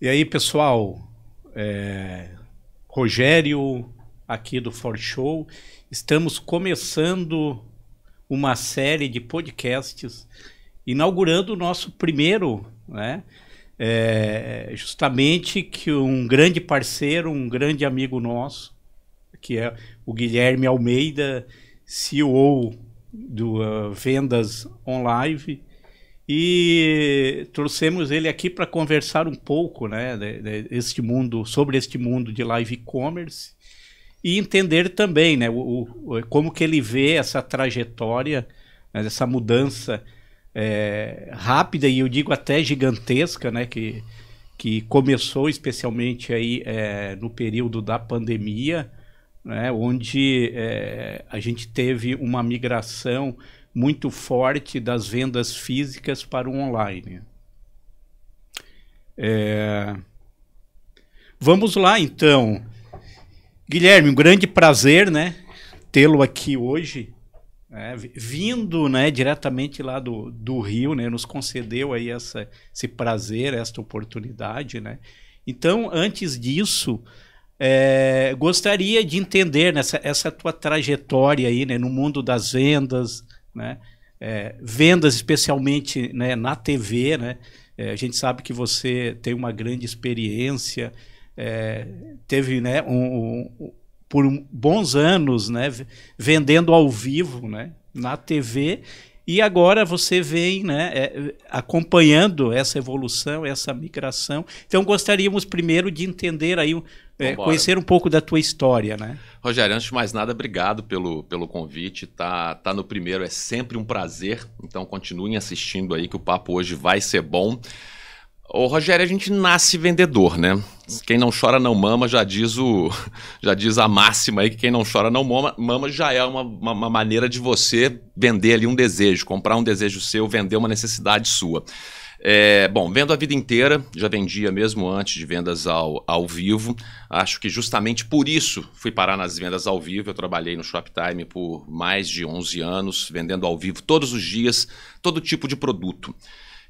E aí, pessoal, é... Rogério aqui do For Show, estamos começando uma série de podcasts, inaugurando o nosso primeiro, né? É, justamente que um grande parceiro, um grande amigo nosso, que é o Guilherme Almeida, CEO do uh, Vendas Online, e trouxemos ele aqui para conversar um pouco, né, de, de, este mundo, sobre este mundo de live commerce e entender também, né, o, o como que ele vê essa trajetória, né, essa mudança é, rápida e eu digo até gigantesca, né, que que começou especialmente aí é, no período da pandemia, né, onde é, a gente teve uma migração muito forte das vendas físicas para o online. É... Vamos lá, então. Guilherme, um grande prazer, né, tê-lo aqui hoje, né, vindo, né, diretamente lá do, do Rio, né, nos concedeu aí essa, esse prazer, esta oportunidade, né. Então, antes disso, é, gostaria de entender nessa, essa tua trajetória aí, né, no mundo das vendas, né? É, vendas, especialmente né, na TV, né? É, a gente sabe que você tem uma grande experiência, é, teve né, um, um, por bons anos né, vendendo ao vivo né, na TV e agora você vem né, é, acompanhando essa evolução, essa migração. Então gostaríamos primeiro de entender aí, é, conhecer um pouco da tua história, né? Rogério, antes de mais nada, obrigado pelo, pelo convite. Tá, tá no primeiro, é sempre um prazer. Então continuem assistindo aí que o papo hoje vai ser bom. Ô, Rogério, a gente nasce vendedor, né? Quem não chora não mama, já diz o, já diz a máxima aí que quem não chora não mama, mama já é uma, uma, uma maneira de você vender ali um desejo, comprar um desejo seu, vender uma necessidade sua. É, bom, vendo a vida inteira, já vendia mesmo antes de vendas ao, ao vivo. Acho que justamente por isso fui parar nas vendas ao vivo. Eu trabalhei no Shoptime por mais de 11 anos, vendendo ao vivo todos os dias, todo tipo de produto.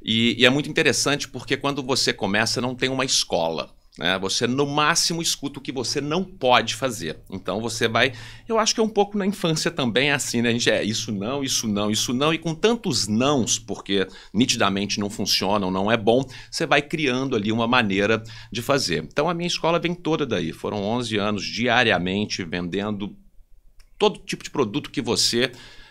E, e é muito interessante porque quando você começa, não tem uma escola. Né? Você no máximo escuta o que você não pode fazer. Então você vai, eu acho que é um pouco na infância também é assim, né? A gente é isso não, isso não, isso não e com tantos nãos, porque nitidamente não funcionam, não é bom, você vai criando ali uma maneira de fazer. Então a minha escola vem toda daí. Foram 11 anos diariamente vendendo todo tipo de produto que você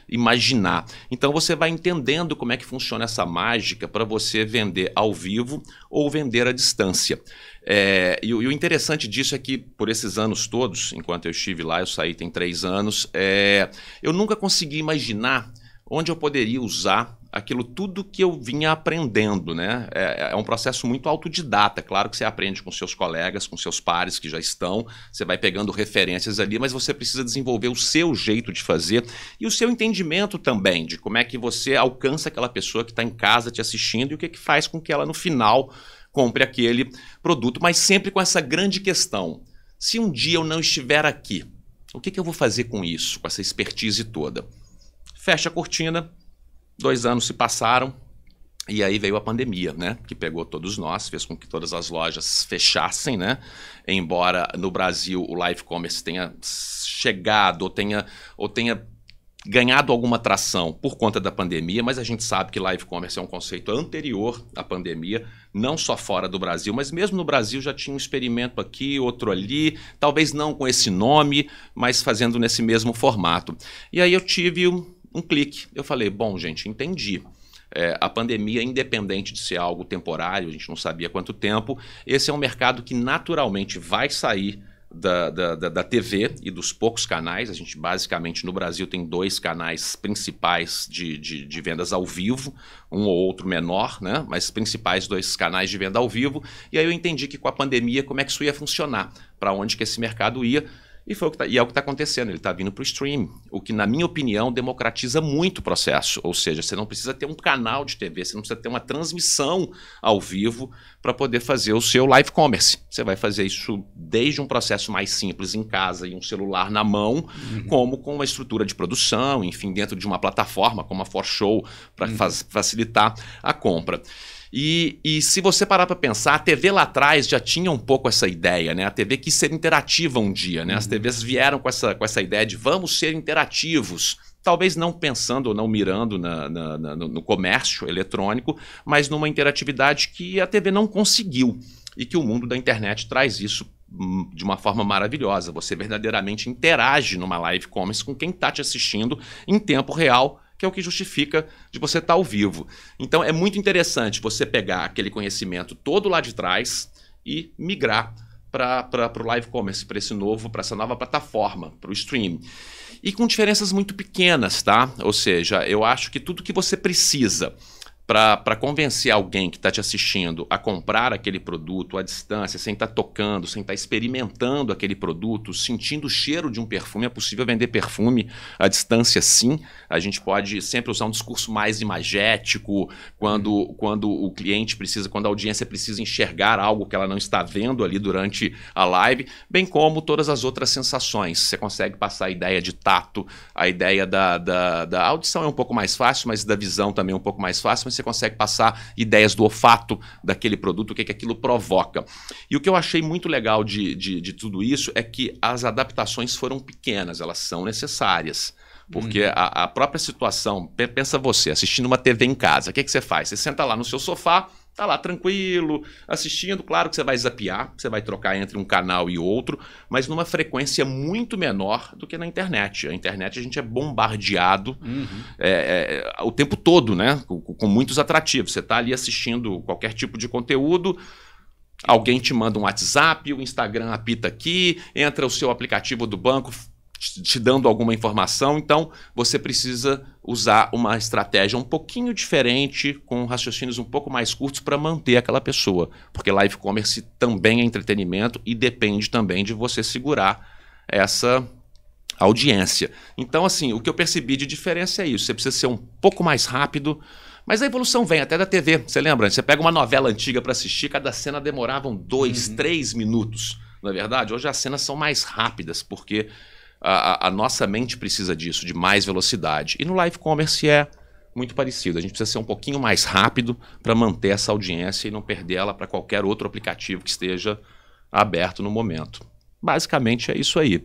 imaginar. Então você vai entendendo como é que funciona essa mágica para você vender ao vivo ou vender à distância. É, e, e, o interessante disso é que, por esses anos todos, enquanto eu estive lá, eu saí tem três anos, é, eu nunca consegui imaginar onde eu poderia usar aquilo tudo que eu vinha aprendendo, né? É, é, um processo muito autodidata. Claro que você aprende com seus colegas, com seus pares que já estão, você vai pegando referências ali, mas você precisa desenvolver o seu jeito de fazer e o seu entendimento também de como é que você alcança aquela pessoa que está em casa te assistindo e o que, é que faz com que ela no final compre aquele produto, mas sempre com essa grande questão. Se um dia eu não estiver aqui, o que, é que eu vou fazer com isso, com essa expertise toda? Fecha a cortina, Dois anos se passaram e aí veio a pandemia, né? Que pegou todos nós, fez com que todas as lojas fechassem, né? Embora no Brasil o live commerce tenha chegado ou tenha, ou tenha ganhado alguma tração por conta da pandemia, mas a gente sabe que live commerce é um conceito anterior à pandemia, não só fora do Brasil, mas mesmo no Brasil já tinha um experimento aqui, outro ali, talvez não com esse nome, mas fazendo nesse mesmo formato. E aí eu tive um um clique. Eu falei, bom, gente, entendi. É, a pandemia, independente de ser algo temporário, a gente não sabia quanto tempo, esse é um mercado que naturalmente vai sair da, da, da, TV e dos poucos canais. A gente basicamente no Brasil tem dois canais principais de, de, de, vendas ao vivo, um ou outro menor, né? Mas principais dois canais de venda ao vivo. E aí eu entendi que com a pandemia como é que isso ia funcionar, para onde que esse mercado ia. E, foi tá, e é o que está acontecendo, ele está vindo para o stream, o que, na minha opinião, democratiza muito o processo. Ou seja, você não precisa ter um canal de TV, você não precisa ter uma transmissão ao vivo para poder fazer o seu live commerce. Você vai fazer isso desde um processo mais simples em casa e um celular na mão, uhum. como com uma estrutura de produção, enfim, dentro de uma plataforma como a For Show, para uhum. facilitar a compra. E, e se você parar para pensar, a TV lá atrás já tinha um pouco essa ideia, né? A TV quis ser interativa um dia, né? Uhum. As TVs vieram com essa, com essa ideia de vamos ser interativos talvez não pensando ou não mirando na, na, na, no comércio eletrônico, mas numa interatividade que a TV não conseguiu e que o mundo da internet traz isso hum, de uma forma maravilhosa. Você verdadeiramente interage numa live commerce com quem está te assistindo em tempo real que é o que justifica de você estar tá ao vivo. Então é muito interessante você pegar aquele conhecimento todo lá de trás e migrar para o live commerce, para esse novo, para essa nova plataforma, para o stream. E com diferenças muito pequenas, tá? Ou seja, eu acho que tudo que você precisa para convencer alguém que está te assistindo a comprar aquele produto à distância, sem estar tá tocando, sem estar tá experimentando aquele produto, sentindo o cheiro de um perfume, é possível vender perfume à distância sim. A gente pode sempre usar um discurso mais imagético, quando, uhum. quando o cliente precisa, quando a audiência precisa enxergar algo que ela não está vendo ali durante a live, bem como todas as outras sensações. Você consegue passar a ideia de tato, a ideia da, da, da audição é um pouco mais fácil, mas da visão também é um pouco mais fácil, mas você consegue passar ideias do olfato daquele produto, o que, é que aquilo provoca. E o que eu achei muito legal de, de, de tudo isso é que as adaptações foram pequenas, elas são necessárias. Porque hum. a, a, própria situação, pensa você, assistindo uma TV em casa, o que, é que você faz? Você senta lá no seu sofá, tá lá tranquilo, assistindo. Claro que você vai zapear, você vai trocar entre um canal e outro, mas numa frequência muito menor do que na internet. A internet a gente é bombardeado uhum. é, é, o tempo todo, né? Com, com muitos atrativos. Você está ali assistindo qualquer tipo de conteúdo. Alguém te manda um WhatsApp, o Instagram apita aqui, entra o seu aplicativo do banco, te dando alguma informação, então você precisa usar uma estratégia um pouquinho diferente, com raciocínios um pouco mais curtos para manter aquela pessoa. Porque live commerce também é entretenimento e depende também de você segurar essa audiência. Então, assim, o que eu percebi de diferença é isso. Você precisa ser um pouco mais rápido, mas a evolução vem até da TV. Você lembra? Você pega uma novela antiga para assistir, cada cena demoravam dois, uhum. três minutos. Na é verdade, hoje as cenas são mais rápidas, porque a, a, nossa mente precisa disso, de mais velocidade. E no live commerce é muito parecido. A gente precisa ser um pouquinho mais rápido para manter essa audiência e não perder ela para qualquer outro aplicativo que esteja aberto no momento. Basicamente é isso aí.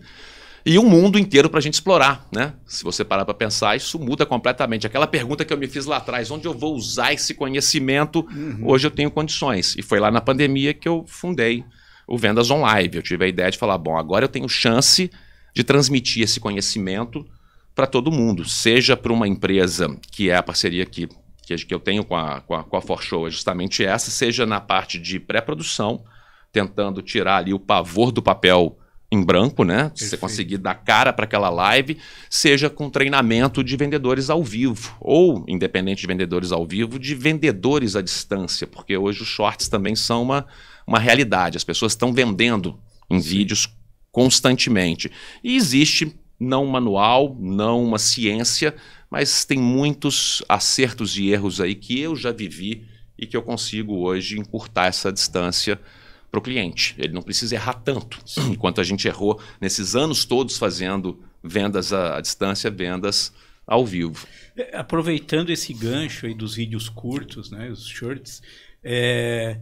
E um mundo inteiro para a gente explorar, né? Se você parar para pensar, isso muda completamente. Aquela pergunta que eu me fiz lá atrás, onde eu vou usar esse conhecimento, uhum. hoje eu tenho condições. E foi lá na pandemia que eu fundei o Vendas On Live. Eu tive a ideia de falar, bom, agora eu tenho chance de transmitir esse conhecimento para todo mundo, seja para uma empresa que é a parceria que, que eu tenho com a, com a, com a Forshow, é justamente essa, seja na parte de pré-produção, tentando tirar ali o pavor do papel em branco, né? Perfeito. Você conseguir dar cara para aquela live, seja com treinamento de vendedores ao vivo, ou, independente de vendedores ao vivo, de vendedores à distância, porque hoje os shorts também são uma, uma realidade. As pessoas estão vendendo em Sim. vídeos constantemente. E existe não um manual, não uma ciência, mas tem muitos acertos e erros aí que eu já vivi e que eu consigo hoje encurtar essa distância para o cliente. Ele não precisa errar tanto. Enquanto a gente errou nesses anos todos fazendo vendas à, à distância, vendas ao vivo. É, aproveitando esse gancho aí dos vídeos curtos, né, os shorts, é,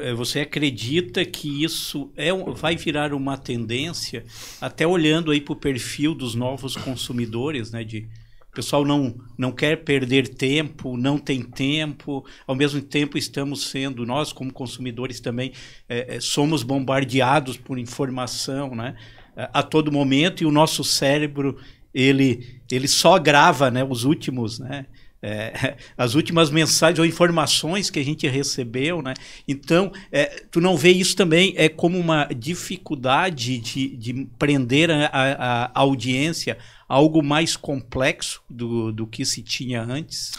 é, você acredita que isso é, vai virar uma tendência, até olhando aí para o perfil dos novos consumidores, né? De, o pessoal não, não quer perder tempo, não tem tempo. Ao mesmo tempo, estamos sendo, nós como consumidores também, é, é somos bombardeados por informação né? a todo momento e o nosso cérebro ele, ele só grava né, os últimos né, é, as últimas mensagens ou informações que a gente recebeu, né? Então, é, tu não vê isso também é como uma dificuldade de, de prender a, a, a audiência algo mais complexo do, do que se tinha antes?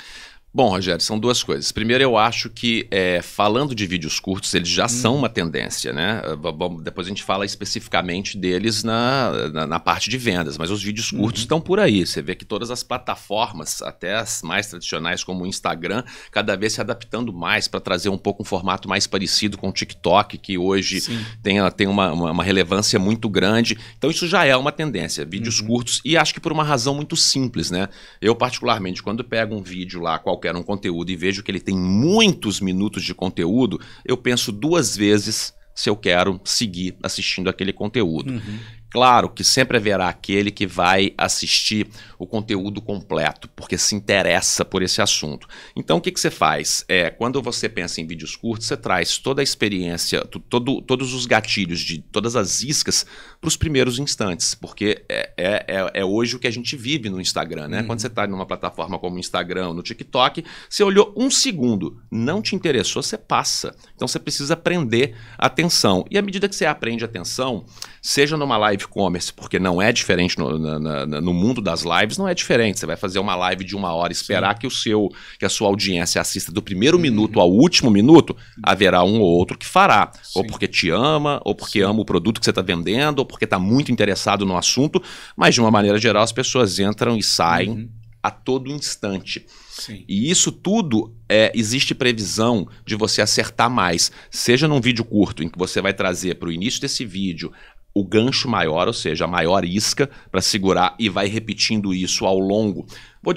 Bom, Rogério, são duas coisas. Primeiro, eu acho que é, falando de vídeos curtos, eles já hum. são uhum. uma tendência, né? bom ah, depois a gente fala especificamente deles na, na, na parte de vendas, mas os vídeos uhum. curtos estão por aí. Você vê que todas as plataformas, até as mais tradicionais como o Instagram, cada vez se adaptando mais para trazer um pouco um formato mais parecido com o TikTok, que hoje Sim. tem, tem uma, uma, uma, relevância muito grande. Então, isso já é uma tendência, vídeos uhum. curtos, e acho que por uma razão muito simples, né? Eu, particularmente, quando pego um vídeo lá, qualquer qualquer um conteúdo e vejo que ele tem muitos minutos de conteúdo, eu penso duas vezes se eu quero seguir assistindo aquele conteúdo. Uhum. Claro que sempre haverá aquele que vai assistir o conteúdo completo, porque se interessa por esse assunto. Então, o que, que você faz? É, quando você pensa em vídeos curtos, você traz toda a experiência, todo, todos os gatilhos, de todas as iscas para os primeiros instantes, porque é, é, é, é, hoje o que a gente vive no Instagram, né? Uhum. Quando você está numa plataforma como o Instagram, no TikTok, você olhou um segundo, não te interessou, você passa. Então você precisa aprender atenção. E à medida que você aprende atenção, seja numa live commerce, porque não é diferente no, na, na, no mundo das lives, não é diferente. Você vai fazer uma live de uma hora, esperar Sim. que o seu, que a sua audiência assista do primeiro uhum. minuto ao último minuto, haverá um ou outro que fará, Sim. ou porque te ama, ou porque Sim. ama o produto que você está vendendo, porque está muito interessado no assunto, mas de uma maneira geral as pessoas entram e saem uhum. a todo instante. Sim. E isso tudo é, existe previsão de você acertar mais, seja num vídeo curto em que você vai trazer para o início desse vídeo o gancho maior, ou seja, a maior isca para segurar e vai repetindo isso ao longo.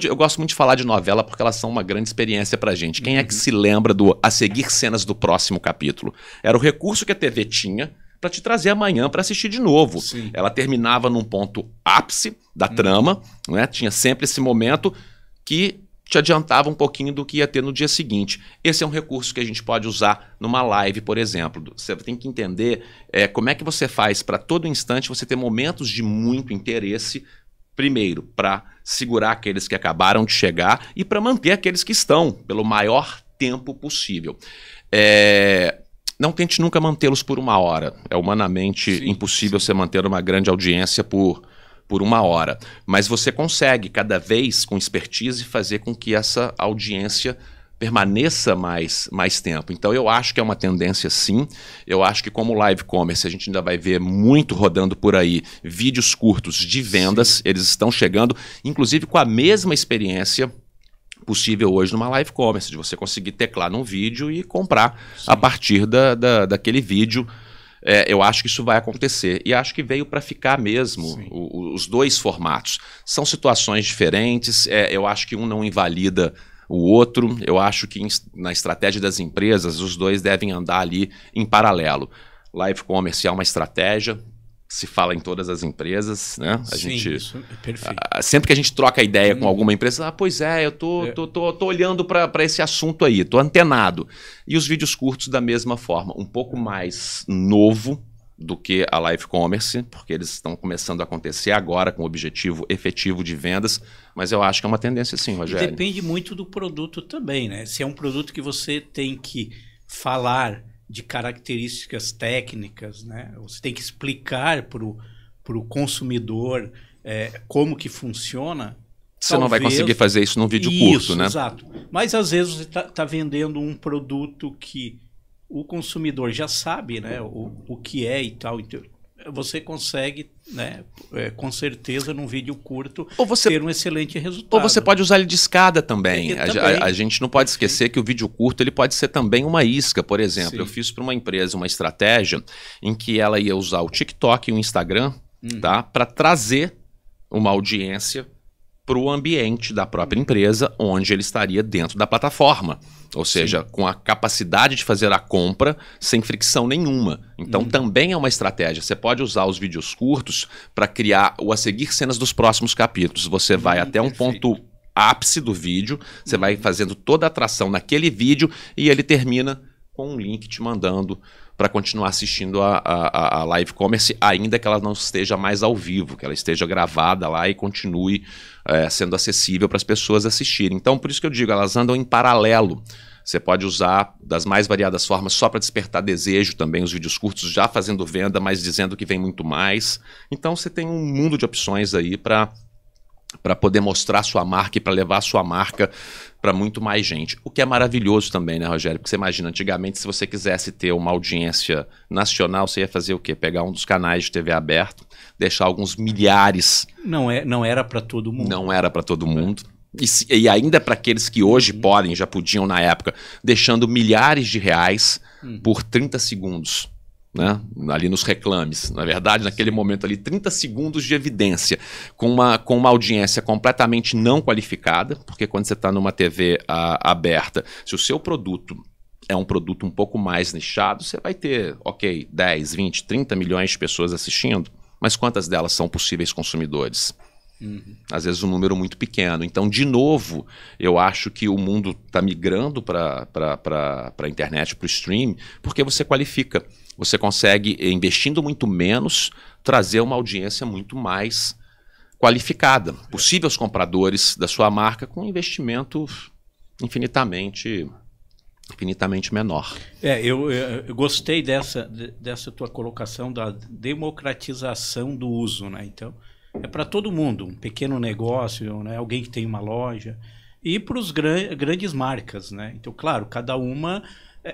eu gosto muito de falar de novela porque elas são uma grande experiência para gente. Quem uhum. é que uhum. se lembra do a seguir cenas do próximo capítulo? Era o recurso que a TV tinha para te trazer amanhã para assistir de novo. Sim. Ela terminava num ponto ápice da hum. trama, né? tinha sempre esse momento que te adiantava um pouquinho do que ia ter no dia seguinte. Esse é um recurso que a gente pode usar numa live, por exemplo. Você tem que entender é, como é que você faz para todo instante você ter momentos de muito interesse, primeiro, para segurar aqueles que acabaram de chegar e para manter aqueles que estão pelo maior tempo possível. É, não tente nunca mantê-los por uma hora. É humanamente sim, impossível sim. você manter uma grande audiência por, por uma hora. Mas você consegue, cada vez, com expertise, fazer com que essa audiência permaneça mais, mais tempo. Então eu acho que é uma tendência sim. Eu acho que como live commerce a gente ainda vai ver muito rodando por aí vídeos curtos de vendas, sim. eles estão chegando, inclusive com a mesma experiência possível hoje numa live commerce, de você conseguir teclar num vídeo e comprar Sim. a partir da, da daquele vídeo. É, eu acho que isso vai acontecer. E acho que veio para ficar mesmo o, os dois formatos. São situações diferentes, é, eu acho que um não invalida o outro, eu acho que na estratégia das empresas, os dois devem andar ali em paralelo. Live commerce é uma estratégia, se fala em todas as empresas, né? A Sim, gente, isso é perfeito. Ah, sempre que a gente troca ideia com hum. alguma empresa, ah, pois é, eu tô, é. tô, tô, tô olhando para esse assunto aí, tô antenado. E os vídeos curtos da mesma forma, um pouco mais novo do que a live commerce, porque eles estão começando a acontecer agora com o objetivo efetivo de vendas, mas eu acho que é uma tendência sim, Rogério. depende muito do produto também, né? Se é um produto que você tem que falar de características técnicas, né? Você tem que explicar para o consumidor é, como que funciona. Você Talvez... não vai conseguir fazer isso num vídeo isso, curto, né? Exato. Mas às vezes você está tá vendendo um produto que o consumidor já sabe, né? O, o que é e tal. Então, você consegue, né, é, com certeza, num vídeo curto, você, ter um excelente resultado. Ou você pode usar ele de escada também. também. A, a, a, gente não pode esquecer Sim. que o vídeo curto ele pode ser também uma isca. Por exemplo, Sim. eu fiz para uma empresa uma estratégia em que ela ia usar o TikTok e o Instagram hum. tá, para trazer uma audiência para o ambiente da própria empresa, onde ele estaria dentro da plataforma. Ou seja, Sim. com a capacidade de fazer a compra sem fricção nenhuma. Então uhum. também é uma estratégia. Você pode usar os vídeos curtos para criar ou a seguir cenas dos próximos capítulos. Você vai hum, até perfeito. um ponto ápice do vídeo, você uhum. vai fazendo toda a atração naquele vídeo e ele termina com um link te mandando para continuar assistindo a, a, a, live commerce, ainda que ela não esteja mais ao vivo, que ela esteja gravada lá e continue é, sendo acessível para as pessoas assistirem. Então, por isso que eu digo, elas andam em paralelo. Você pode usar das mais variadas formas só para despertar desejo também, os vídeos curtos já fazendo venda, mas dizendo que vem muito mais. Então você tem um mundo de opções aí para para poder mostrar sua marca e para levar sua marca para muito mais gente. O que é maravilhoso também, né, Rogério? Porque você imagina, antigamente, se você quisesse ter uma audiência nacional, você ia fazer o quê? Pegar um dos canais de TV aberto, deixar alguns milhares. Não, é, não era para todo mundo. Não era para todo mundo. E, se, e ainda para aqueles que hoje uhum. podem, já podiam na época, deixando milhares de reais uhum. por 30 segundos né? ali nos reclames. Na verdade, naquele momento ali, 30 segundos de evidência com uma, com uma audiência completamente não qualificada, porque quando você está numa TV a, ah, aberta, se o seu produto é um produto um pouco mais nichado, você vai ter, ok, 10, 20, 30 milhões de pessoas assistindo, mas quantas delas são possíveis consumidores? Uhum. Às vezes um número muito pequeno. Então, de novo, eu acho que o mundo está migrando para a internet, para o stream, porque você qualifica. Você consegue, eh, investindo muito menos, trazer uma audiência muito mais qualificada, é. possíveis compradores da sua marca com investimento infinitamente infinitamente menor. É, eu, eh, eu, gostei dessa, dessa tua colocação da democratização do uso, né? Então, é para todo mundo, um pequeno negócio, né? alguém que tem uma loja, e para os gran grandes marcas, né? Então, claro, cada uma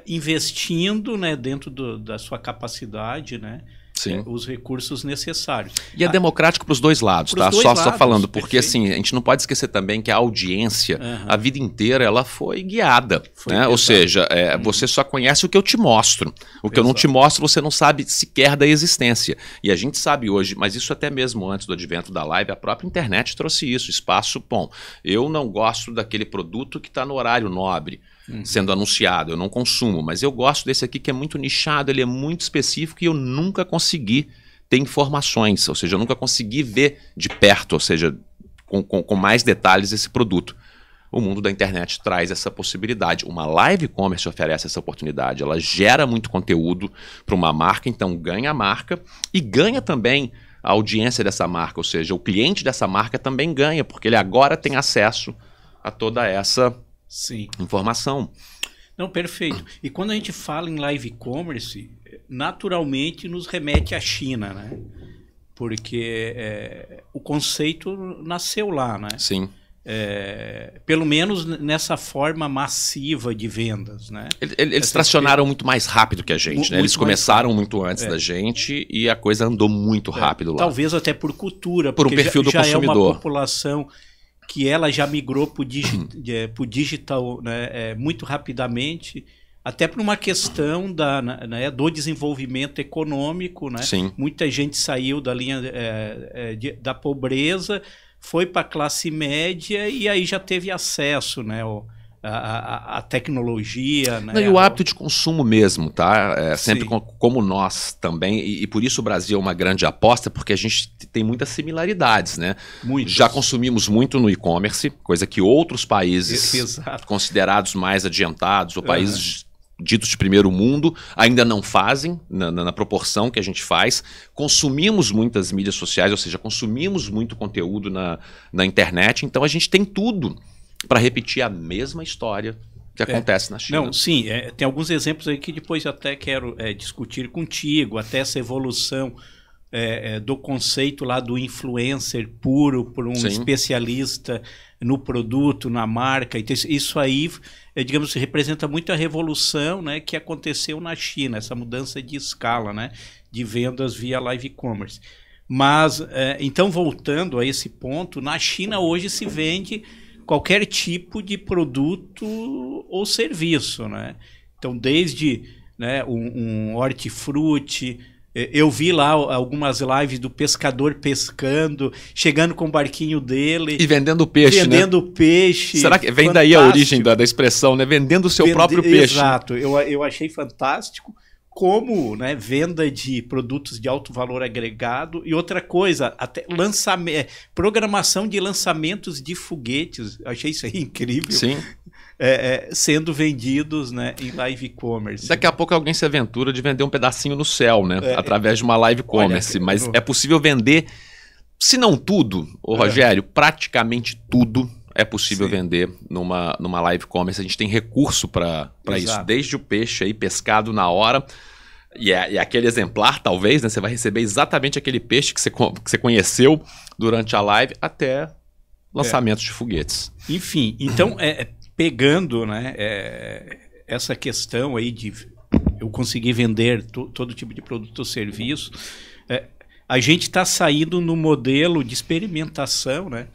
investindo né, dentro do, da sua capacidade, né? Sim. É, os recursos necessários. E é ah, democrático para os dois lados, tá? Dois só, lados, só falando, porque perfeito. assim, a gente não pode esquecer também que a audiência, uhum. a vida inteira, ela foi guiada. Foi né? Ou seja, é, uhum. você só conhece o que eu te mostro. O que Exato. eu não te mostro, você não sabe sequer da existência. E a gente sabe hoje, mas isso até mesmo antes do advento da live, a própria internet trouxe isso, espaço bom. Eu não gosto daquele produto que está no horário nobre uhum. sendo anunciado. Eu não consumo, mas eu gosto desse aqui que é muito nichado, ele é muito específico e eu nunca consegui ter informações, ou seja, eu nunca consegui ver de perto, ou seja, com, com, com mais detalhes esse produto. O mundo da internet traz essa possibilidade. Uma live commerce oferece essa oportunidade. Ela gera muito conteúdo para uma marca, então ganha a marca e ganha também a audiência dessa marca, ou seja, o cliente dessa marca também ganha, porque ele agora tem acesso a toda essa Sim. Informação. Não, perfeito. E quando a gente fala em live commerce, naturalmente nos remete à China, né? Porque é, o conceito nasceu lá, né? Sim. É, pelo menos nessa forma massiva de vendas, né? Eles Essas tracionaram que... muito mais rápido que a gente, né? Eles começaram muito antes é. da gente e a coisa andou muito é. rápido é. lá. Talvez até por cultura, por um perfil já, do já consumidor. é uma população que ela já migrou para o digi é, digital né, é, muito rapidamente, até por uma questão da, né, do desenvolvimento econômico. Né? Sim. Muita gente saiu da linha é, de, da pobreza, foi para a classe média e aí já teve acesso né, ao, a, a, tecnologia. Né? Não, e o hábito de consumo mesmo, tá? É sempre com, como nós também. E, e, por isso o Brasil é uma grande aposta, porque a gente tem muitas similaridades, né? Muitos. Já consumimos muito no e-commerce, coisa que outros países Exato. considerados mais adiantados ou países. ditos de primeiro mundo ainda não fazem na, na, na, proporção que a gente faz. Consumimos muitas mídias sociais, ou seja, consumimos muito conteúdo na, na internet, então a gente tem tudo para repetir a mesma história que é. acontece é, na China. Não, sim, é, tem alguns exemplos aí que depois até quero é, discutir contigo, até essa evolução é, é, do conceito lá do influencer puro por um sim. especialista no produto, na marca. Então, isso aí, digamos, representa muito a revolução né, que aconteceu na China, essa mudança de escala né, de vendas via live e-commerce. Mas, então, voltando a esse ponto, na China hoje se vende qualquer tipo de produto ou serviço, né? Então, desde né, um, um hortifruti, eh, eu vi lá algumas lives do pescador pescando, chegando com o barquinho dele. E vendendo peixe, né? Vendendo né? peixe. Será que vem fantástico. daí a origem da, da expressão, né? Vendendo o seu Vende... próprio peixe. Exato. Eu, eu achei fantástico como né, venda de produtos de alto valor agregado e outra coisa, até lançamento, é, programação de lançamentos de foguetes. achei isso aí incrível. Sim. É, é, sendo vendidos né, em live commerce. Daqui a pouco alguém se aventura de vender um pedacinho no céu, né? É, através de uma live commerce. Olha, mas é possível vender, se não tudo, ô é. Rogério, praticamente tudo é possível Sim. vender numa, numa live commerce. A gente tem recurso para isso, desde o peixe aí pescado na hora. E, é, e, é aquele exemplar, talvez, né? Você vai receber exatamente aquele peixe que você, que você conheceu durante a live até lançamentos é. de foguetes. Enfim, então, é, é, pegando né, é, essa questão aí de eu conseguir vender to, todo tipo de produto ou serviço, é, a gente está saindo no modelo de experimentação, né?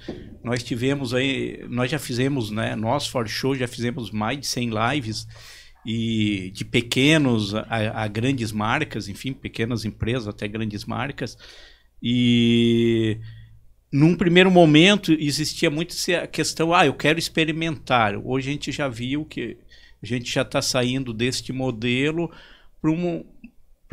Nós tivemos aí, nós já fizemos, né? Nós, For Show, já fizemos mais de 100 lives e de pequenos a, a grandes marcas, enfim, pequenas empresas até grandes marcas. E num primeiro momento existia muito a questão, ah, eu quero experimentar. Hoje a gente já viu que a gente já está saindo deste modelo para um,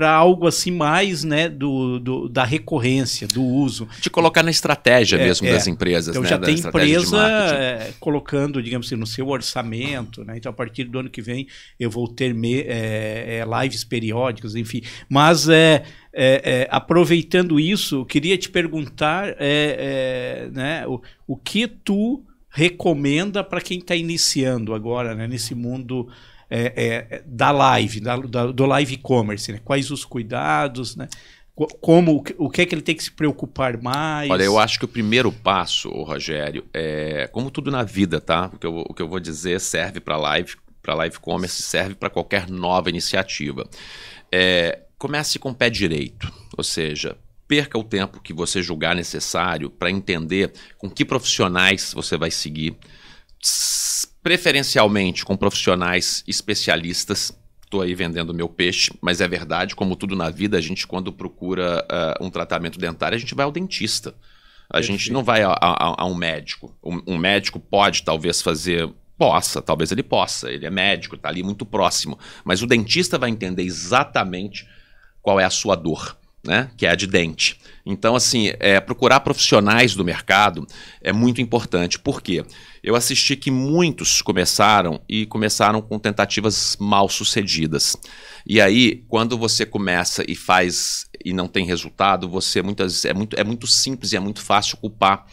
para algo assim mais né do, do, da recorrência do uso de colocar na estratégia é, mesmo é. das empresas então né? já da tem empresa é, colocando digamos assim no seu orçamento né? então a partir do ano que vem eu vou ter me, é, é, lives periódicas enfim mas é, aproveitando isso eu queria te perguntar né o, o que tu recomenda para quem está iniciando agora né, nesse mundo é, é, da live, da, da, do live commerce, né? Quais os cuidados, né? Como, o que é que ele tem que se preocupar mais? Olha, eu acho que o primeiro passo, Rogério, é como tudo na vida, tá? O que eu, o que eu vou dizer serve para live, para live commerce, serve para qualquer nova iniciativa. É, comece com o pé direito, ou seja, perca o tempo que você julgar necessário para entender com que profissionais você vai seguir preferencialmente com profissionais especialistas. Estou aí vendendo meu peixe, mas é verdade, como tudo na vida, a gente quando procura uh, um tratamento dentário, a gente vai ao dentista. A Perfeito. gente não vai a, a, a um médico. Um, um, médico pode talvez fazer, possa, talvez ele possa, ele é médico, está ali muito próximo. Mas o dentista vai entender exatamente qual é a sua dor né? Que é a de dente. Então, assim, é, procurar profissionais do mercado é muito importante. Por quê? Eu assisti que muitos começaram e começaram com tentativas mal sucedidas. E aí, quando você começa e faz e não tem resultado, você muitas é muito, é muito simples e é muito fácil culpar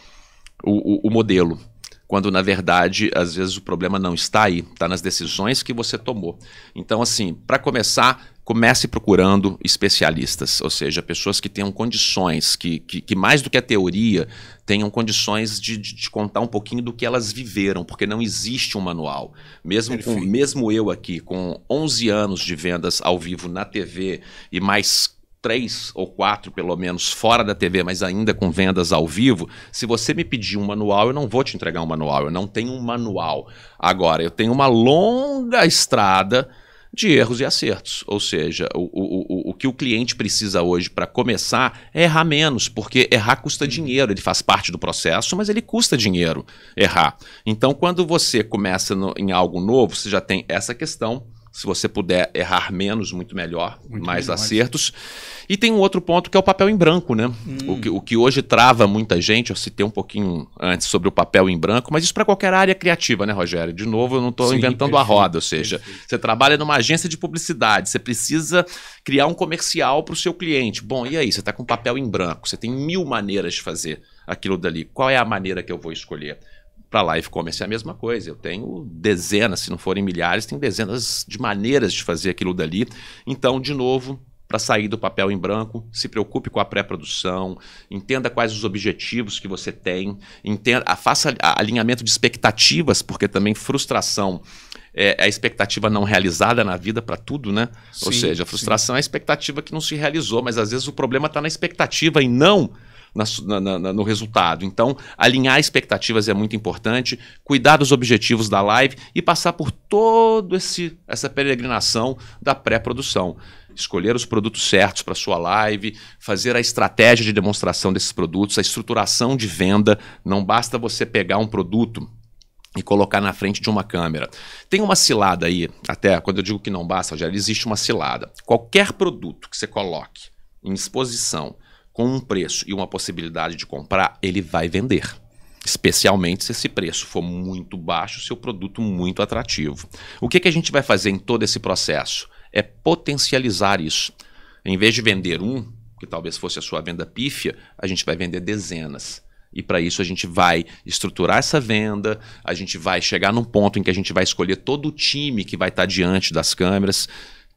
o, o, o modelo. Quando, na verdade, às vezes o problema não está aí, está nas decisões que você tomou. Então, assim, para começar, comece procurando especialistas, ou seja, pessoas que tenham condições, que, que, que mais do que a teoria, tenham condições de, de, de, contar um pouquinho do que elas viveram, porque não existe um manual. Mesmo, com, mesmo eu aqui, com 11 anos de vendas ao vivo na TV e mais três ou quatro, pelo menos, fora da TV, mas ainda com vendas ao vivo, se você me pedir um manual, eu não vou te entregar um manual. Eu não tenho um manual. Agora, eu tenho uma longa estrada de erros e acertos. Ou seja, o, o, o, o que o cliente precisa hoje para começar é errar menos, porque errar custa dinheiro. Ele faz parte do processo, mas ele custa dinheiro errar. Então, quando você começa no, em algo novo, você já tem essa questão se você puder errar menos, muito melhor, muito mais melhor. acertos. E tem um outro ponto que é o papel em branco, né? Hum. O, que, o que hoje trava muita gente, eu citei um pouquinho antes sobre o papel em branco, mas isso para qualquer área criativa, né, Rogério? De novo, eu não estou inventando perfeito, a roda, ou seja, perfeito. você trabalha numa agência de publicidade, você precisa criar um comercial para o seu cliente. Bom, e aí? Você está com papel em branco, você tem mil maneiras de fazer aquilo dali. Qual é a maneira que eu vou escolher? Para live commerce é a mesma coisa. Eu tenho dezenas, se não forem milhares, tem dezenas de maneiras de fazer aquilo dali. Então, de novo, para sair do papel em branco, se preocupe com a pré-produção, entenda quais os objetivos que você tem, entenda, faça alinhamento de expectativas, porque também frustração é, é a expectativa não realizada na vida para tudo, né? Sim, Ou seja, a frustração sim. é a expectativa que não se realizou, mas às vezes o problema está na expectativa e não na, na, na, no resultado. Então, alinhar expectativas é muito importante, cuidar dos objetivos da live e passar por todo esse essa peregrinação da pré-produção escolher os produtos certos para sua live, fazer a estratégia de demonstração desses produtos, a estruturação de venda. Não basta você pegar um produto e colocar na frente de uma câmera. Tem uma cilada aí, até quando eu digo que não basta, já existe uma cilada. Qualquer produto que você coloque em exposição com um preço e uma possibilidade de comprar, ele vai vender. Especialmente se esse preço for muito baixo, seu produto muito atrativo. O que, que a gente vai fazer em todo esse processo? É potencializar isso. Em vez de vender um, que talvez fosse a sua venda pífia, a gente vai vender dezenas. E para isso a gente vai estruturar essa venda, a gente vai chegar num ponto em que a gente vai escolher todo o time que vai estar diante das câmeras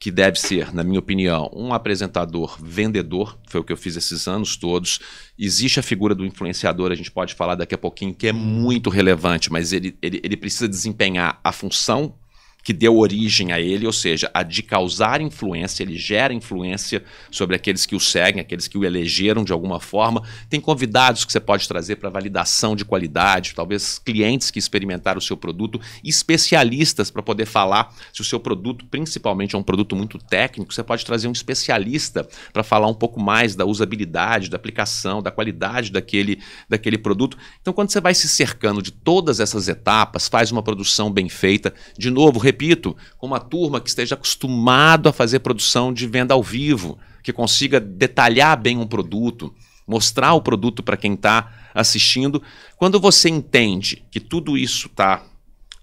que deve ser, na minha opinião, um apresentador vendedor, foi o que eu fiz esses anos todos. Existe a figura do influenciador, a gente pode falar daqui a pouquinho, que é muito relevante, mas ele, ele, ele precisa desempenhar a função que deu origem a ele, ou seja, a de causar influência, ele gera influência sobre aqueles que o seguem, aqueles que o elegeram de alguma forma. Tem convidados que você pode trazer para validação de qualidade, talvez clientes que experimentaram o seu produto, especialistas para poder falar se o seu produto, principalmente, é um produto muito técnico, você pode trazer um especialista para falar um pouco mais da usabilidade, da aplicação, da qualidade daquele, daquele produto. Então, quando você vai se cercando de todas essas etapas, faz uma produção bem feita, de novo, repito, com uma turma que esteja acostumado a fazer produção de venda ao vivo, que consiga detalhar bem um produto, mostrar o produto para quem está assistindo. Quando você entende que tudo isso está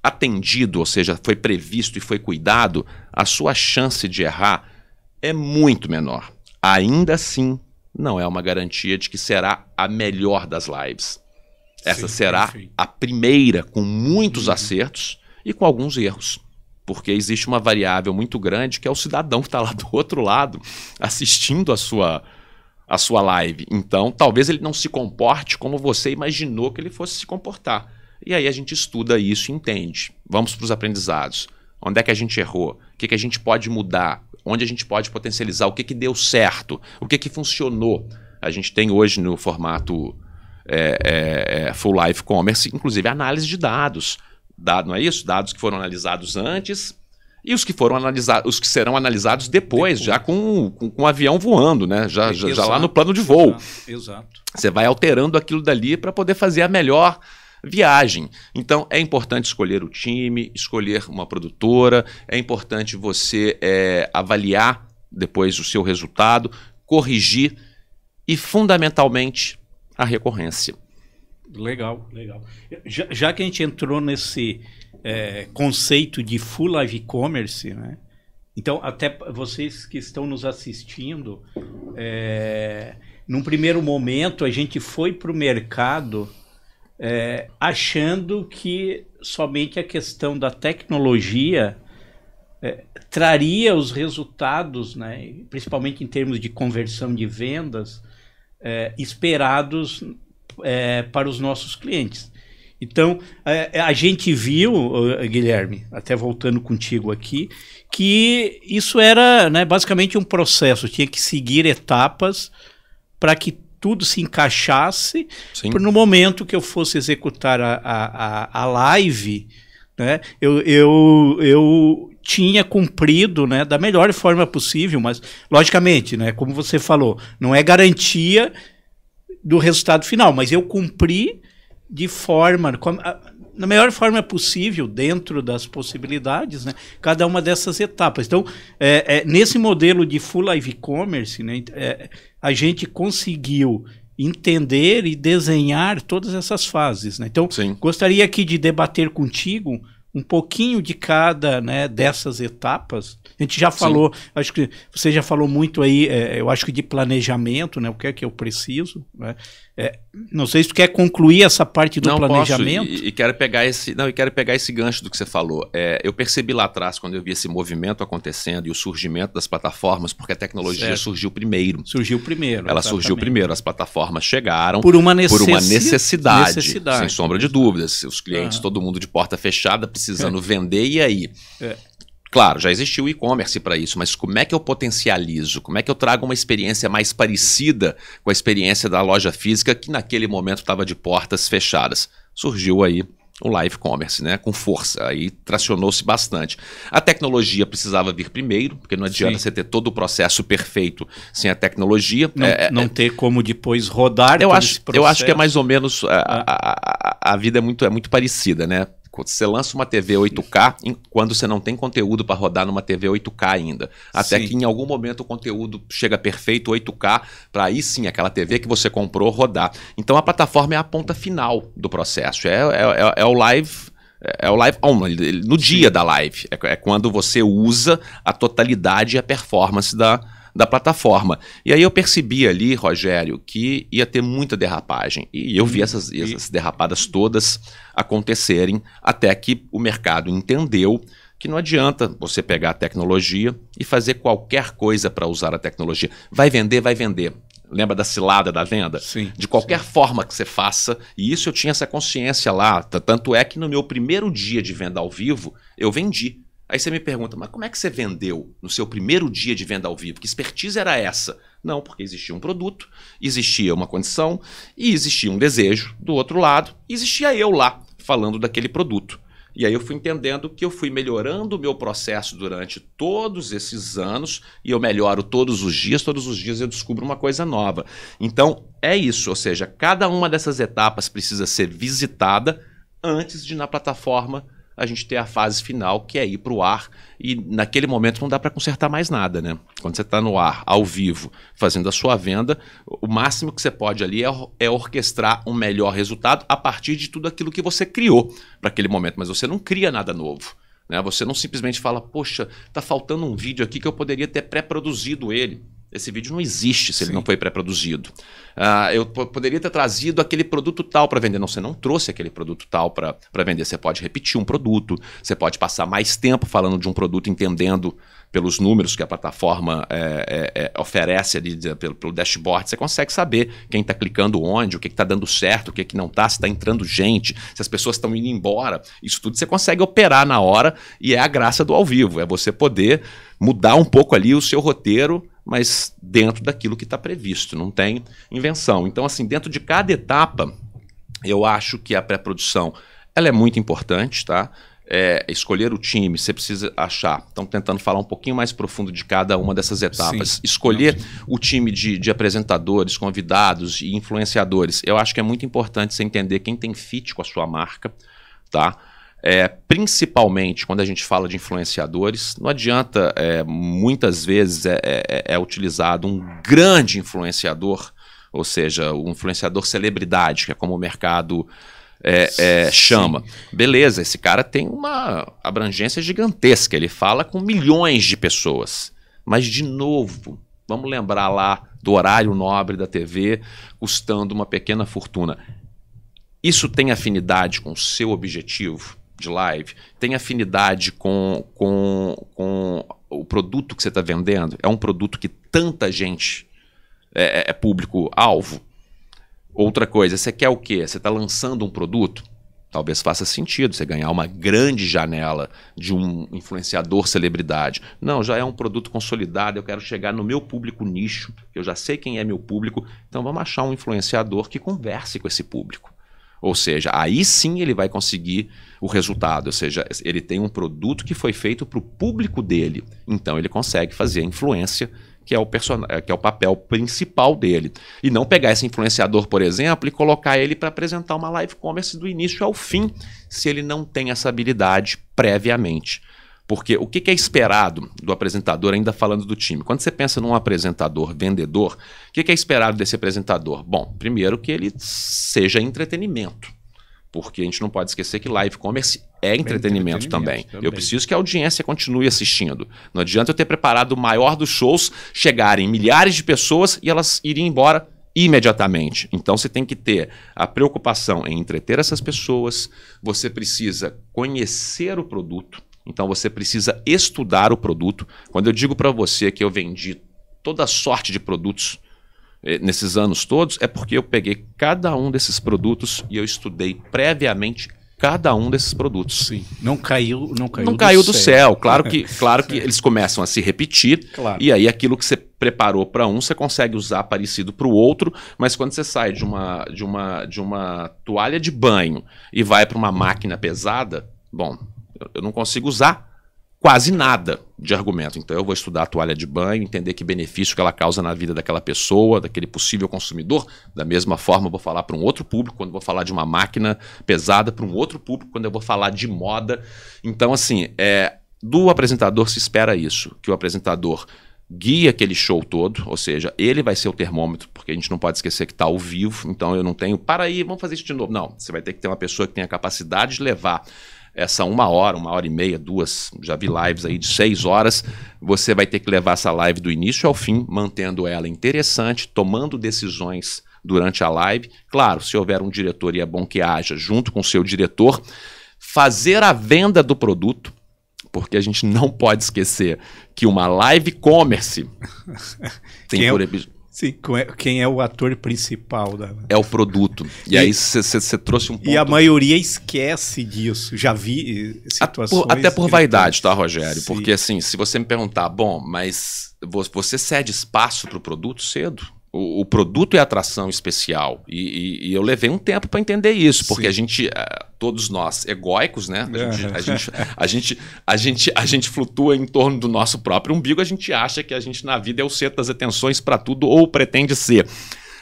atendido, ou seja, foi previsto e foi cuidado, a sua chance de errar é muito menor. Ainda assim, não é uma garantia de que será a melhor das lives. Essa Sim, será a primeira com muitos uhum. acertos e com alguns erros porque existe uma variável muito grande que é o cidadão que está lá do outro lado assistindo a sua a sua live. Então, talvez ele não se comporte como você imaginou que ele fosse se comportar. E aí a gente estuda isso e entende. Vamos para os aprendizados. Onde é que a gente errou? O que, que a gente pode mudar? Onde a gente pode potencializar? O que, que deu certo? O que, que funcionou? A gente tem hoje no formato é, é, é, Full Life Commerce, inclusive análise de dados dado, não é isso? Dados que foram analisados antes e os que foram analisados, os que serão analisados depois, depois. já com, com, com, o avião voando, né? Já, é, já, exato, lá no plano de voo. Exato. exato. Você vai alterando aquilo dali para poder fazer a melhor viagem. Então é importante escolher o time, escolher uma produtora, é importante você é, avaliar depois o seu resultado, corrigir e fundamentalmente a recorrência. Legal, legal. Já, já que a gente entrou nesse é, conceito de full live commerce, né? Então, até vocês que estão nos assistindo, é, num primeiro momento a gente foi para o mercado é, achando que somente a questão da tecnologia é, traria os resultados, né, principalmente em termos de conversão de vendas, é, esperados é, para os nossos clientes. Então, a, é, é, a gente viu, Guilherme, até voltando contigo aqui, que isso era né, basicamente um processo, tinha que seguir etapas para que tudo se encaixasse, no momento que eu fosse executar a, a, a live, né, eu, eu, eu tinha cumprido né, da melhor forma possível, mas logicamente, né, como você falou, não é garantia do resultado final, mas eu cumpri de forma, na melhor forma possível, dentro das possibilidades, né, cada uma dessas etapas. Então, é, é, nesse modelo de full live commerce, né, é, a gente conseguiu entender e desenhar todas essas fases. Né? Então, Sim. gostaria aqui de debater contigo um pouquinho de cada né, dessas etapas. A gente já falou, Sim. acho que você já falou muito aí, é, eu acho que de planejamento, né, o que é que eu preciso. Né? É, não sei se tu quer concluir essa parte do não planejamento. Posso, e, e, quero pegar esse, não, e quero pegar esse gancho do que você falou. É, eu percebi lá atrás, quando eu vi esse movimento acontecendo e o surgimento das plataformas, porque a tecnologia certo. surgiu primeiro. Surgiu primeiro. Ela exatamente. surgiu primeiro, as plataformas chegaram por uma, necessi... por uma necessidade, necessidade, sem sombra de dúvidas. Os clientes, ah. todo mundo de porta fechada, precisando é. vender, e aí? É. Claro, já existiu o e-commerce para isso, mas como é que eu potencializo? Como é que eu trago uma experiência mais parecida com a experiência da loja física que naquele momento estava de portas fechadas? Surgiu aí o live commerce, né? Com força. Aí tracionou-se bastante. A tecnologia precisava vir primeiro, porque não adianta Sim. você ter todo o processo perfeito sem a tecnologia. Não, é, é não é, ter como depois rodar. Eu acho, eu acho que é mais ou menos a, ah. a, a, a vida é muito, é muito parecida, né? Você lança uma TV 8K em, quando você não tem conteúdo para rodar numa TV 8K ainda. Até sim. que em algum momento o conteúdo chega perfeito 8K para aí sim aquela TV que você comprou rodar. Então a plataforma é a ponta final do processo. É, é, é, é o live. É o live on, no dia sim. da live. É, é quando você usa a totalidade e a performance da, da plataforma. E aí eu percebi ali, Rogério, que ia ter muita derrapagem. E eu vi hum, essas, essas derrapadas todas acontecerem até que o mercado entendeu que não adianta você pegar a tecnologia e fazer qualquer coisa para usar a tecnologia. Vai vender, vai vender. Lembra da cilada da venda? Sim. De qualquer sim. forma que você faça, e isso eu tinha essa consciência lá. Tanto é que no meu primeiro dia de venda ao vivo, eu vendi. Aí você me pergunta, mas como é que você vendeu no seu primeiro dia de venda ao vivo? Que expertise era essa? Não, porque existia um produto, existia uma condição e existia um desejo do outro lado, existia eu lá falando daquele produto. E aí eu fui entendendo que eu fui melhorando o meu processo durante todos esses anos e eu melhoro todos os dias, todos os dias eu descubro uma coisa nova. Então é isso, ou seja, cada uma dessas etapas precisa ser visitada antes de ir na plataforma a gente ter a fase final, que é ir para o ar. E naquele momento não dá para consertar mais nada, né? Quando você está no ar, ao vivo, fazendo a sua venda, o máximo que você pode ali é, é orquestrar um melhor resultado a partir de tudo aquilo que você criou para aquele momento. Mas você não cria nada novo. Né? Você não simplesmente fala, poxa, tá faltando um vídeo aqui que eu poderia ter pré-produzido ele. Esse vídeo não existe se Sim. ele não foi pré-produzido. Uh, eu poderia ter trazido aquele produto tal para vender. Não, você não trouxe aquele produto tal para vender. Você pode repetir um produto, você pode passar mais tempo falando de um produto, entendendo pelos números que a plataforma é, é, é, oferece ali de, pelo, pelo, dashboard, você consegue saber quem está clicando onde, o que está dando certo, o que, que não está, se está entrando gente, se as pessoas estão indo embora. Isso tudo você consegue operar na hora e é a graça do ao vivo, é você poder mudar um pouco ali o seu roteiro mas dentro daquilo que está previsto, não tem invenção. Então, assim, dentro de cada etapa, eu acho que a pré-produção ela é muito importante, tá? É, escolher o time, você precisa achar. Estão tentando falar um pouquinho mais profundo de cada uma dessas etapas. Sim. Escolher o time de, de, apresentadores, convidados e influenciadores. Eu acho que é muito importante você entender quem tem fit com a sua marca, tá? É, principalmente quando a gente fala de influenciadores, não adianta, é, muitas vezes é é, é, é, utilizado um grande influenciador, ou seja, um influenciador celebridade, que é como o mercado é, chama. Beleza, esse cara tem uma abrangência gigantesca, ele fala com milhões de pessoas. Mas, de novo, vamos lembrar lá do horário nobre da TV, custando uma pequena fortuna. Isso tem afinidade com o seu objetivo? de live, tem afinidade com, com, com o produto que você está vendendo? É um produto que tanta gente é, é, é público-alvo? Outra coisa, você quer o quê? Você está lançando um produto? Talvez faça sentido você ganhar uma grande janela de um influenciador celebridade. Não, já é um produto consolidado, eu quero chegar no meu público nicho, eu já sei quem é meu público, então vamos achar um influenciador que converse com esse público. Ou seja, aí sim ele vai conseguir o resultado. Ou seja, ele tem um produto que foi feito para o público dele. Então ele consegue fazer a influência que é, o person... que é o papel principal dele. E não pegar esse influenciador, por exemplo, e colocar ele para apresentar uma live commerce do início ao fim, se ele não tem essa habilidade previamente. Porque o que é esperado do apresentador, ainda falando do time? Quando você pensa num apresentador vendedor, o que é esperado desse apresentador? Bom, primeiro que ele seja entretenimento. Porque a gente não pode esquecer que live commerce é entretenimento, entretenimento também. também. Eu preciso que a audiência continue assistindo. Não adianta eu ter preparado o maior dos shows, chegarem milhares de pessoas e elas irem embora imediatamente. Então você tem que ter a preocupação em entreter essas pessoas, você precisa conhecer o produto. Então você precisa estudar o produto. Quando eu digo para você que eu vendi toda sorte de produtos eh, nesses anos todos, é porque eu peguei cada um desses produtos e eu estudei previamente cada um desses produtos. Sim. Não caiu, não caiu. Não do caiu do céu. céu. Claro que, claro que eles começam a se repetir. Claro. E aí aquilo que você preparou para um, você consegue usar parecido para o outro, mas quando você sai de uma de uma de uma toalha de banho e vai para uma máquina pesada, bom, eu não consigo usar quase nada de argumento. Então eu vou estudar a toalha de banho, entender que benefício que ela causa na vida daquela pessoa, daquele possível consumidor. Da mesma forma, vou falar para um outro público quando vou falar de uma máquina pesada, para um outro público quando eu vou falar de moda. Então assim, é, do apresentador se espera isso, que o apresentador guia aquele show todo, ou seja, ele vai ser o termômetro, porque a gente não pode esquecer que está ao vivo, então eu não tenho, para aí, vamos fazer isso de novo. Não, você vai ter que ter uma pessoa que tenha a capacidade de levar essa uma hora, uma hora e meia, duas, já vi lives aí de seis horas. Você vai ter que levar essa live do início ao fim, mantendo ela interessante, tomando decisões durante a live. Claro, se houver um diretor e é bom que haja junto com o seu diretor, fazer a venda do produto, porque a gente não pode esquecer que uma live commerce tem é por episódio Sim, é, quem é o ator principal da. É o produto. E, e aí você trouxe um ponto. E a maioria esquece disso. Já vi eh, situações. Até por, até por vaidade, tá, Rogério? Sim. Porque assim, se você me perguntar, bom, mas você cede espaço para o produto cedo? O, o, produto é atração especial. E, e, e eu levei um tempo para entender isso, porque Sim. a gente, eh, todos nós, egóicos, né? A gente, é. a, gente, a, gente, a, gente, a gente flutua em torno do nosso próprio umbigo, a gente acha que a gente na vida é o centro das atenções para tudo ou pretende ser.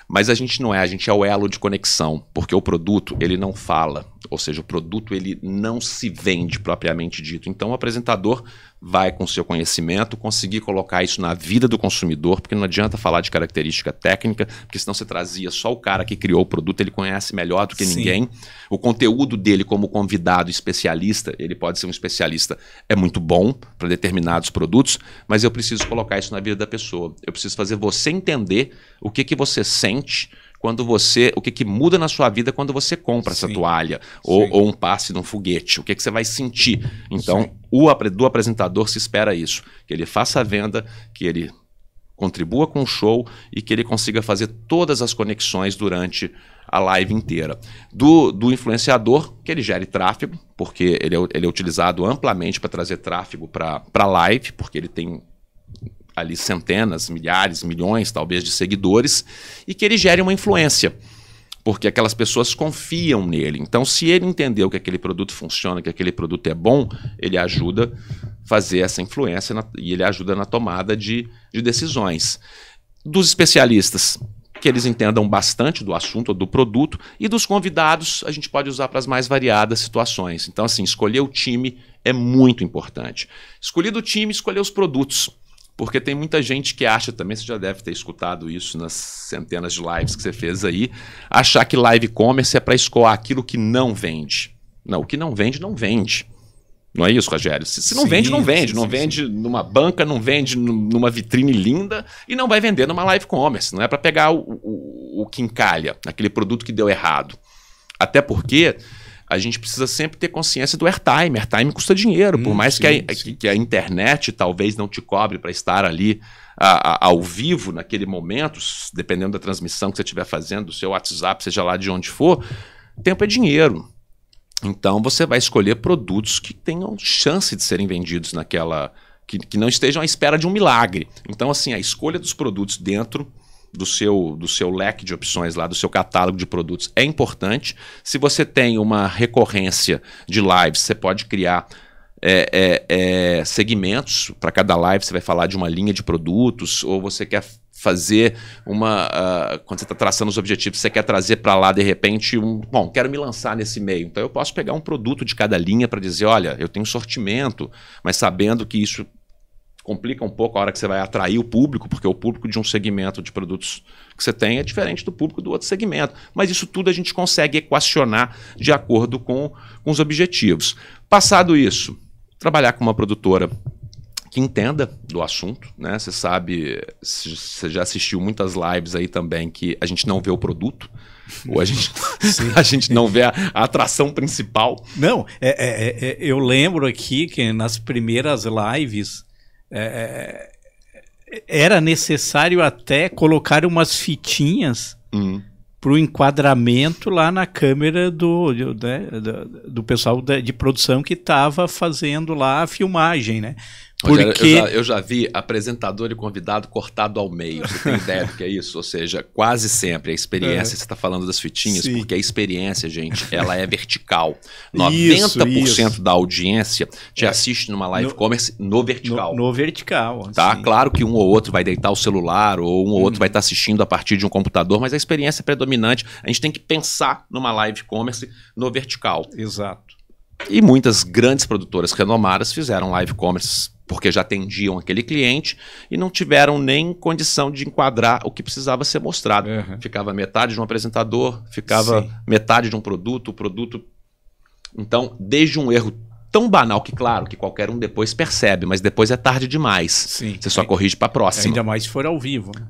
Mas a gente não é, a gente é o elo de conexão, porque o produto, ele não fala, ou seja, o produto ele não se vende propriamente dito. Então o apresentador vai com seu conhecimento conseguir colocar isso na vida do consumidor, porque não adianta falar de característica técnica, porque senão você trazia só o cara que criou o produto, ele conhece melhor do que Sim. ninguém. O conteúdo dele como convidado especialista, ele pode ser um especialista, é muito bom para determinados produtos, mas eu preciso colocar isso na vida da pessoa. Eu preciso fazer você entender o que que você sente quando você. O que, que muda na sua vida quando você compra sim, essa toalha ou, ou, um passe de um foguete? O que, que você vai sentir? Então, o, do apresentador se espera isso: que ele faça a venda, que ele contribua com o show e que ele consiga fazer todas as conexões durante a live inteira. Do, do influenciador, que ele gere tráfego, porque ele é, ele é utilizado amplamente para trazer tráfego para a live, porque ele tem ali centenas, milhares, milhões, talvez, de seguidores, e que ele gere uma influência porque aquelas pessoas confiam nele. Então, se ele entendeu que aquele produto funciona, que aquele produto é bom, ele ajuda a fazer essa influência na, e ele ajuda na tomada de, de, decisões. Dos especialistas, que eles entendam bastante do assunto, do produto, e dos convidados, a gente pode usar para as mais variadas situações. Então, assim, escolher o time é muito importante. Escolhido o time, escolher os produtos. Porque tem muita gente que acha também, você já deve ter escutado isso nas centenas de lives que você fez aí, achar que live commerce é para escoar aquilo que não vende. Não, o que não vende, não vende. Não é isso, Rogério? Se, se não sim, vende, não vende. Sim, não sim, vende numa banca, não vende numa vitrine linda e não vai vender numa live commerce. Não é para pegar o, o, o que encalha, aquele produto que deu errado. Até porque a gente precisa sempre ter consciência do airtime. Airtime custa dinheiro, por hum, mais sim, que, a, que a internet talvez não te cobre para estar ali a, a, ao vivo naquele momento, dependendo da transmissão que você estiver fazendo, do seu WhatsApp, seja lá de onde for, tempo é dinheiro. Então você vai escolher produtos que tenham chance de serem vendidos naquela. Que, que não estejam à espera de um milagre. Então, assim, a escolha dos produtos dentro do seu, do seu leque de opções lá, do seu catálogo de produtos é importante. Se você tem uma recorrência de lives, você pode criar é, é, é, segmentos. Para cada live você vai falar de uma linha de produtos, ou você quer fazer uma. Uh, quando você está traçando os objetivos, você quer trazer para lá de repente um. Bom, quero me lançar nesse meio. Então eu posso pegar um produto de cada linha para dizer: olha, eu tenho um sortimento, mas sabendo que isso complica um pouco a hora que você vai atrair o público, porque o público de um segmento de produtos que você tem é diferente do público do outro segmento. Mas isso tudo a gente consegue equacionar de acordo com, com os objetivos. Passado isso, trabalhar com uma produtora que entenda do assunto, né? Você sabe, você já assistiu muitas lives aí também que a gente não vê o produto, ou a gente, a gente não vê a, a atração principal. Não, é, é, é, é eu lembro aqui que nas primeiras lives é, é, é, era necessário até colocar umas fitinhas hum. para o enquadramento lá na câmera do, do, né, do, do pessoal de, de produção que estava fazendo lá a filmagem, né? Porque... Eu já, eu, já, vi apresentador e convidado cortado ao meio. Você tem ideia do que é isso? Ou seja, quase sempre a experiência, é. você está falando das fitinhas, Sim. porque a experiência, gente, ela é vertical. 90% isso, isso. da audiência te é. assiste numa live no, commerce no vertical. No, no vertical. Assim. Tá? Claro que um ou outro vai deitar o celular, ou um ou outro hum. vai estar tá assistindo a partir de um computador, mas a experiência é predominante. A gente tem que pensar numa live commerce no vertical. Exato. E muitas grandes produtoras renomadas fizeram live commerce porque já atendiam aquele cliente e não tiveram nem condição de enquadrar o que precisava ser mostrado. Uhum. Ficava metade de um apresentador, ficava Sim. metade de um produto, o produto. Então, desde um erro tão banal que, claro, que qualquer um depois percebe, mas depois é tarde demais. Sim. Você só é- corrige para a próxima. Ainda mais se for ao vivo. Né?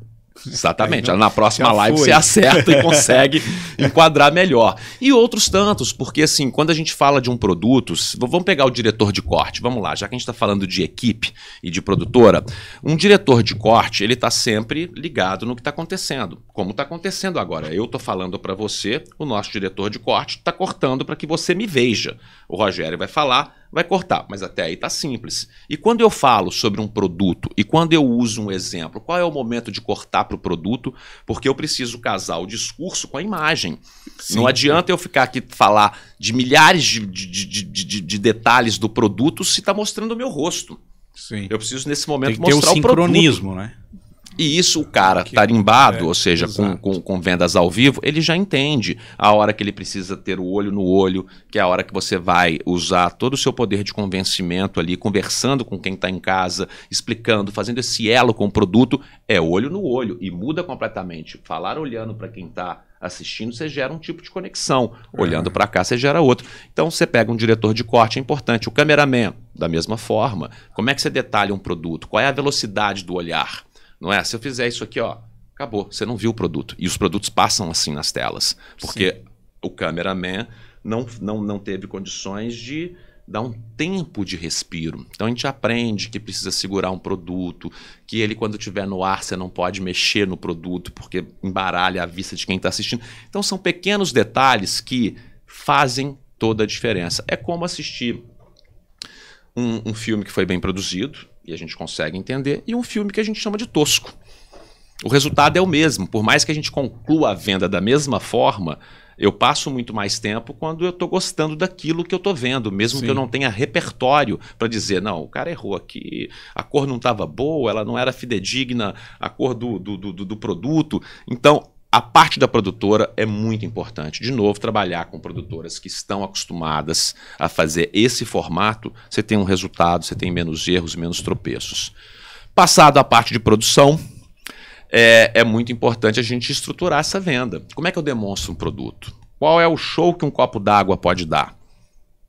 Exatamente. na próxima live foi. você acerta e consegue enquadrar melhor. E outros tantos, porque assim, quando a gente fala de um produto, vamos pegar o diretor de corte, vamos lá, já que a gente está falando de equipe e de produtora, um diretor de corte, ele está sempre ligado no que está acontecendo, como está acontecendo agora. Eu estou falando para você, o nosso diretor de corte está cortando para que você me veja. O Rogério vai falar vai cortar, mas até aí está simples. E quando eu falo sobre um produto e quando eu uso um exemplo, qual é o momento de cortar para o produto? Porque eu preciso casar o discurso com a imagem. Sim. Não adianta eu ficar aqui falar de milhares de, de, de, de detalhes do produto se está mostrando o meu rosto. Sim. Eu preciso nesse momento Tem que mostrar ter o sincronismo, produto. né? E isso o cara que, tarimbado, é, ou seja, com, com, com, vendas ao vivo, ele já entende a hora que ele precisa ter o olho no olho, que é a hora que você vai usar todo o seu poder de convencimento ali, conversando com quem está em casa, explicando, fazendo esse elo com o produto, é olho no olho e muda completamente. Falar olhando para quem está assistindo, você gera um tipo de conexão. É. Olhando é. para cá, você gera outro. Então, você pega um diretor de corte, é importante. O cameraman, da mesma forma. Como é que você detalha um produto? Qual é a velocidade do olhar? Não é? Se eu fizer isso aqui, ó, acabou. Você não viu o produto. E os produtos passam assim nas telas. Porque Sim. o cameraman não, não, não teve condições de dar um tempo de respiro. Então a gente aprende que precisa segurar um produto, que ele quando estiver no ar você não pode mexer no produto porque embaralha a vista de quem está assistindo. Então são pequenos detalhes que fazem toda a diferença. É como assistir um, um filme que foi bem produzido, e a gente consegue entender, e um filme que a gente chama de tosco. O resultado é o mesmo, por mais que a gente conclua a venda da mesma forma, eu passo muito mais tempo quando eu estou gostando daquilo que eu estou vendo, mesmo Sim. que eu não tenha repertório para dizer, não, o cara errou aqui, a cor não estava boa, ela não era fidedigna, a cor do, do, do, do produto. Então, a parte da produtora é muito importante. De novo, trabalhar com produtoras que estão acostumadas a fazer esse formato, você tem um resultado, você tem menos erros, menos tropeços. Passado a parte de produção, é, é muito importante a gente estruturar essa venda. Como é que eu demonstro um produto? Qual é o show que um copo d'água pode dar?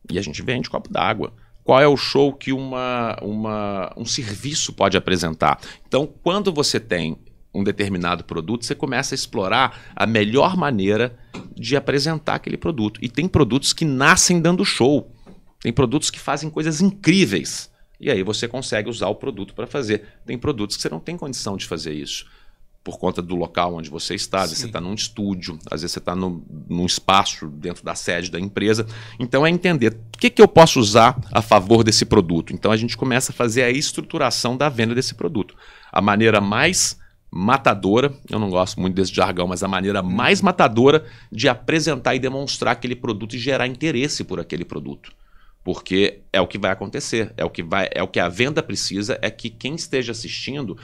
E a gente vende copo d'água qual é o show que uma, uma, um serviço pode apresentar. Então, quando você tem um determinado produto, você começa a explorar a melhor maneira de apresentar aquele produto. E tem produtos que nascem dando show. Tem produtos que fazem coisas incríveis. E aí você consegue usar o produto para fazer. Tem produtos que você não tem condição de fazer isso. Por conta do local onde você está, às vezes você está num estúdio, às vezes você está num espaço dentro da sede da empresa. Então é entender o que, que eu posso usar a favor desse produto. Então a gente começa a fazer a estruturação da venda desse produto. A maneira mais matadora, eu não gosto muito desse jargão, mas a maneira uhum. mais matadora de apresentar e demonstrar aquele produto e gerar interesse por aquele produto. Porque é o que vai acontecer, é o que vai, é o que a venda precisa, é que quem esteja assistindo,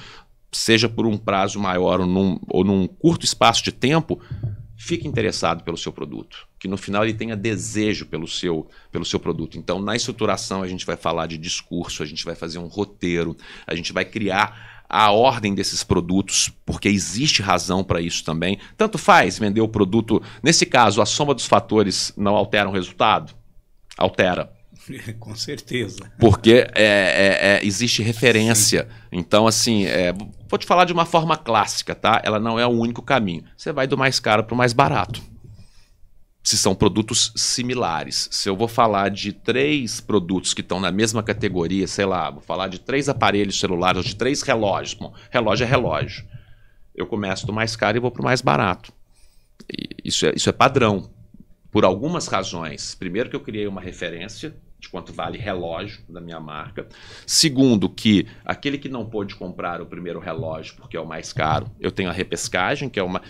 seja por um prazo maior ou num, ou num curto espaço de tempo, fique interessado pelo seu produto, que no final ele tenha desejo pelo seu, pelo seu produto. Então, na estruturação, a gente vai falar de discurso, a gente vai fazer um roteiro, a gente vai criar a ordem desses produtos, porque existe razão para isso também. Tanto faz vender o produto. Nesse caso, a soma dos fatores não altera o resultado? Altera. Com certeza. Porque é, é, é, existe referência. Sim. Então, assim, é, vou te falar de uma forma clássica, tá? Ela não é o único caminho. Você vai do mais caro para o mais barato se são produtos similares. Se eu vou falar de três produtos que estão na mesma categoria, sei lá, vou falar de três aparelhos celulares ou de três relógios. Bom, relógio é relógio. Eu começo do mais caro e vou para o mais barato. E isso, é, isso é padrão. Por algumas razões. Primeiro, que eu criei uma referência de quanto vale relógio da minha marca. Segundo, que aquele que não pôde comprar o primeiro relógio porque é o mais caro, eu tenho a repescagem, que é uma.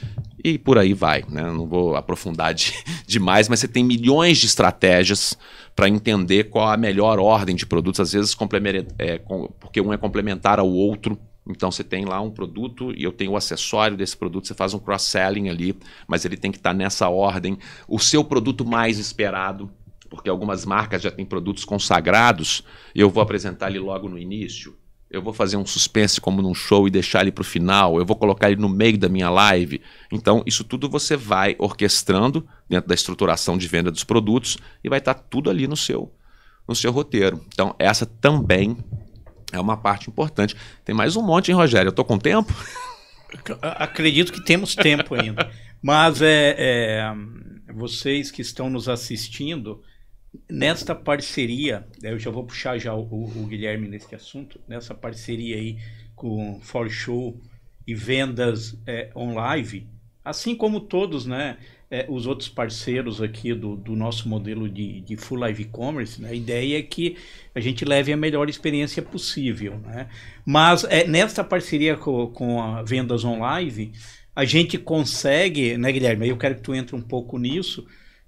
E por aí vai, né? Não vou aprofundar de, demais, mas você tem milhões de estratégias para entender qual a melhor ordem de produtos, às vezes complementar, é, com... porque um é complementar ao outro. Então você tem lá um produto e eu tenho o acessório desse produto, você faz um cross-selling ali, mas ele tem que estar tá nessa ordem. O seu produto mais esperado porque algumas marcas já têm produtos consagrados, eu vou apresentar ele logo no início. Eu vou fazer um suspense como num show e deixar ele para o final. Eu vou colocar ele no meio da minha live. Então, isso tudo você vai orquestrando dentro da estruturação de venda dos produtos e vai estar tá tudo ali no seu, no seu roteiro. Então, essa também é uma parte importante. Tem mais um monte, hein, Rogério? Eu estou com tempo? Acredito que temos tempo ainda. Mas é, é, vocês que estão nos assistindo, nesta parceria, eu já vou puxar já o, o, Guilherme nesse assunto, nessa parceria aí com For Show e vendas é, online, assim como todos, né, é, os outros parceiros aqui do, do nosso modelo de, de Full Live Commerce, né, a ideia é que a gente leve a melhor experiência possível, né? Mas é, nesta parceria com, com a vendas online, a gente consegue, né, Guilherme? Eu quero que tu entre um pouco nisso,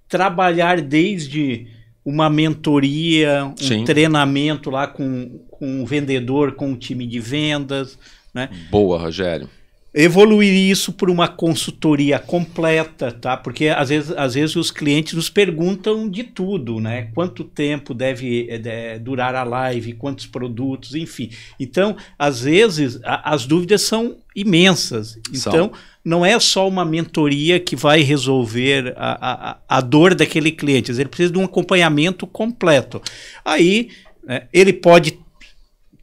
trabalhar desde uma mentoria, um Sim. treinamento lá com, com um vendedor, com um time de vendas. Né? Boa, Rogério evoluir isso por uma consultoria completa, tá? Porque às vezes, às vezes os clientes nos perguntam de tudo, né? Quanto tempo deve é, durar a live, quantos produtos, enfim. Então, às vezes a, as dúvidas são imensas. Então, são. não é só uma mentoria que vai resolver a, a, a dor daquele cliente. Ele precisa de um acompanhamento completo. Aí, né, ele pode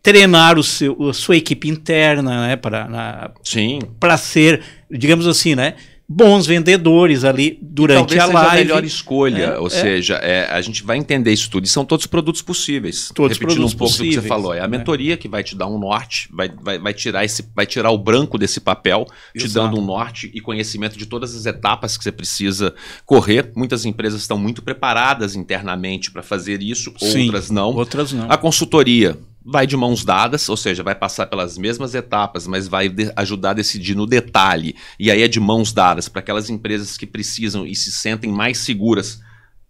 treinar o seu, a sua equipe interna, né? Para ser, digamos assim, né? bons vendedores ali durante a live. Talvez seja a melhor escolha, é, ou é. seja, é, a gente vai entender isso tudo. E são todos produtos possíveis. Todos Repetindo produtos um pouco possíveis, do que você falou, é a né. mentoria que vai te dar um norte, vai, vai, vai, tirar, esse, vai tirar o branco desse papel, Exato. te dando um norte e conhecimento de todas as etapas que você precisa correr. Muitas empresas estão muito preparadas internamente para fazer isso, Sim, outras não. Outras não. A consultoria vai de mãos dadas, ou seja, vai passar pelas mesmas etapas, mas vai ajudar a decidir no detalhe. E aí é de mãos dadas para aquelas empresas que precisam e se sentem mais seguras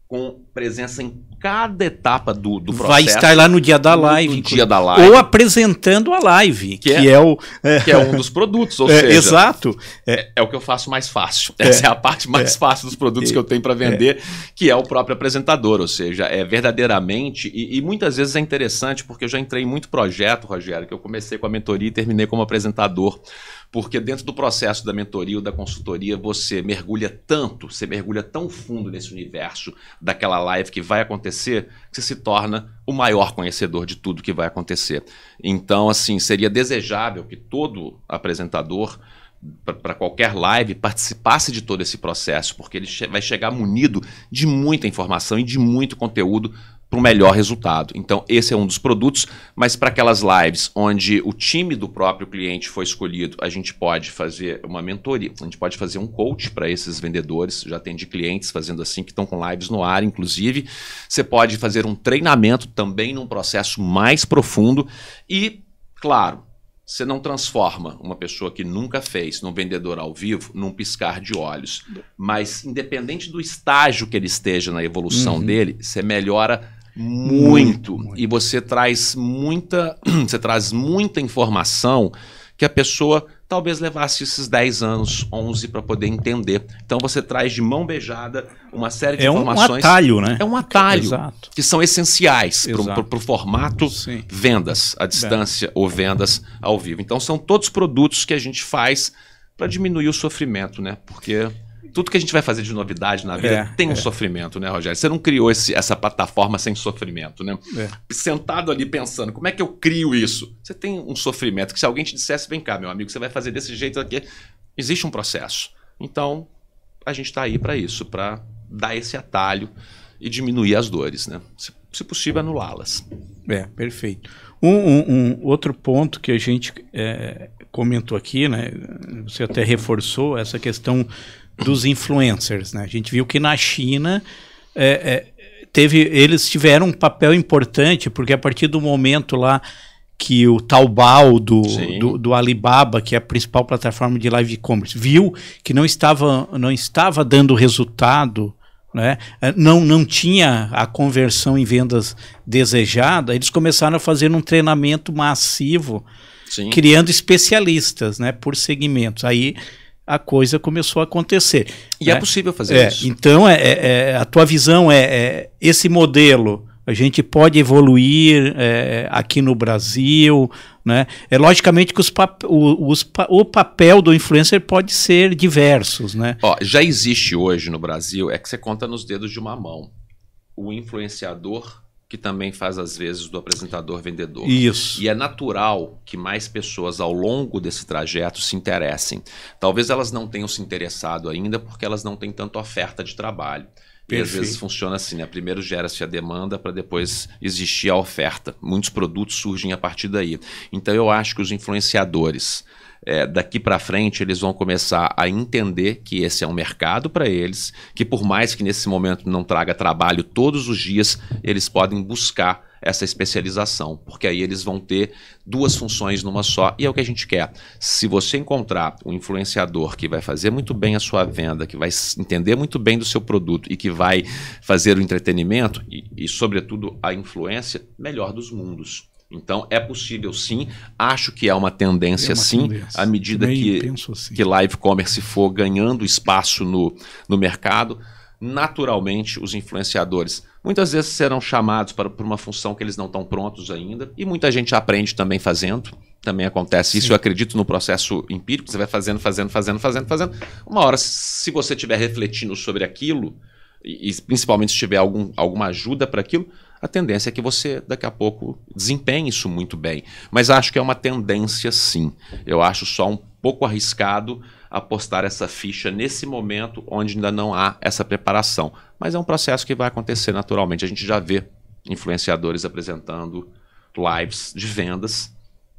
com presença em cada etapa do, do processo. Vai estar lá no dia da live. No dia da live. Ou apresentando a live, que, é- que é, é, o... É, que é um dos produtos, ou é, seja... Exato. É, é, é o que eu faço mais fácil. É. Essa é a parte mais fácil dos produtos que eu tenho para vender, que é o próprio apresentador, ou seja, é verdadeiramente... E, e, muitas vezes é interessante, porque eu já entrei em muito projeto, Rogério, que eu comecei com a mentoria e terminei como apresentador, porque dentro do processo da mentoria ou da consultoria, você mergulha tanto, você mergulha tão fundo nesse universo daquela live que vai acontecer, que você se torna o maior conhecedor de tudo que vai acontecer. Então, assim, seria desejável que todo apresentador para qualquer live participasse de todo esse processo, porque ele che vai chegar munido de muita informação e de muito conteúdo para um melhor resultado. Então, esse é um dos produtos, mas para aquelas lives onde o time do próprio cliente foi escolhido, a gente pode fazer uma mentoria, a gente pode fazer um coach para esses vendedores. Já de clientes fazendo assim, que estão com lives no ar, inclusive. Você pode fazer um treinamento também num processo mais profundo e, claro, você não transforma uma pessoa que nunca fez num vendedor ao vivo num piscar de olhos. Mas, independente do estágio que ele esteja na evolução uhum. dele, você melhora muito. muito. E você traz muita, você traz muita informação que a pessoa talvez levasse esses 10 anos, 11 para poder entender. Então você traz de mão beijada uma série de é informações. É um atalho, né? É um atalho. Exato. Que são essenciais para o formato Sim. vendas à distância ou vendas ao vivo. Então são todos produtos que a gente faz para diminuir o sofrimento, né? Porque tudo que a gente vai fazer de novidade na vida é, tem um é. sofrimento, né, Rogério? Você não criou esse, essa plataforma sem sofrimento, né? É. Sentado ali pensando, como é que eu crio isso? Você tem um sofrimento que se alguém te dissesse, vem cá, meu amigo, você vai fazer desse jeito aqui, existe um processo. Então, a gente está aí para isso, para dar esse atalho e diminuir as dores, né? Se, se possível, anulá-las. É, perfeito. Um, um, um, outro ponto que a gente é, comentou aqui, né? Você até reforçou essa questão dos influencers. Né? A gente viu que na China é, é, teve, eles tiveram um papel importante, porque a partir do momento lá que o Taobao do, do, do, Alibaba, que é a principal plataforma de live commerce, viu que não estava, não estava dando resultado, né? É, não, não tinha a conversão em vendas desejada, eles começaram a fazer um treinamento massivo, Sim. criando especialistas né, por segmentos. Aí a coisa começou a acontecer. E é né? é possível fazer é, isso. Então, é, é, é a tua visão é, é, esse modelo. A gente pode evoluir aqui no Brasil, né? É logicamente que os pap o, os pa o papel do influencer pode ser diversos, né? Ó, já existe hoje no Brasil é que você conta nos dedos de uma mão o influenciador que também faz às vezes do apresentador vendedor. Isso. E é natural que mais pessoas ao longo desse trajeto se interessem. Talvez elas não tenham se interessado ainda porque elas não têm tanta oferta de trabalho. E às vezes funciona assim, né? Primeiro gera-se a demanda para depois existir a oferta. Muitos produtos surgem a partir daí. Então eu acho que os influenciadores, é, daqui para frente eles vão começar a entender que esse é um mercado para eles, que por mais que nesse momento não traga trabalho todos os dias, eles podem buscar essa especialização, porque aí eles vão ter duas funções numa só, e é o que a gente quer. Se você encontrar um influenciador que vai fazer muito bem a sua venda, que vai entender muito bem do seu produto e que vai fazer o entretenimento e, e sobretudo, a influência, melhor dos mundos. Então é possível sim, acho que é uma tendência é uma sim, tendência. à medida que, assim. que live commerce for ganhando espaço no, no mercado, naturalmente os influenciadores muitas vezes serão chamados para, para uma função que eles não estão prontos ainda, e muita gente aprende também fazendo. Também acontece isso, eu acredito no processo empírico, você vai fazendo, fazendo, fazendo, fazendo, fazendo. Uma hora, se você estiver refletindo sobre aquilo, e, e principalmente se tiver algum, alguma ajuda para aquilo, a tendência é que você daqui a pouco desempenhe isso muito bem. Mas acho que é uma tendência sim. Eu acho só um pouco arriscado apostar essa ficha nesse momento onde ainda não há essa preparação. Mas é um processo que vai acontecer naturalmente. A gente já vê influenciadores apresentando lives de vendas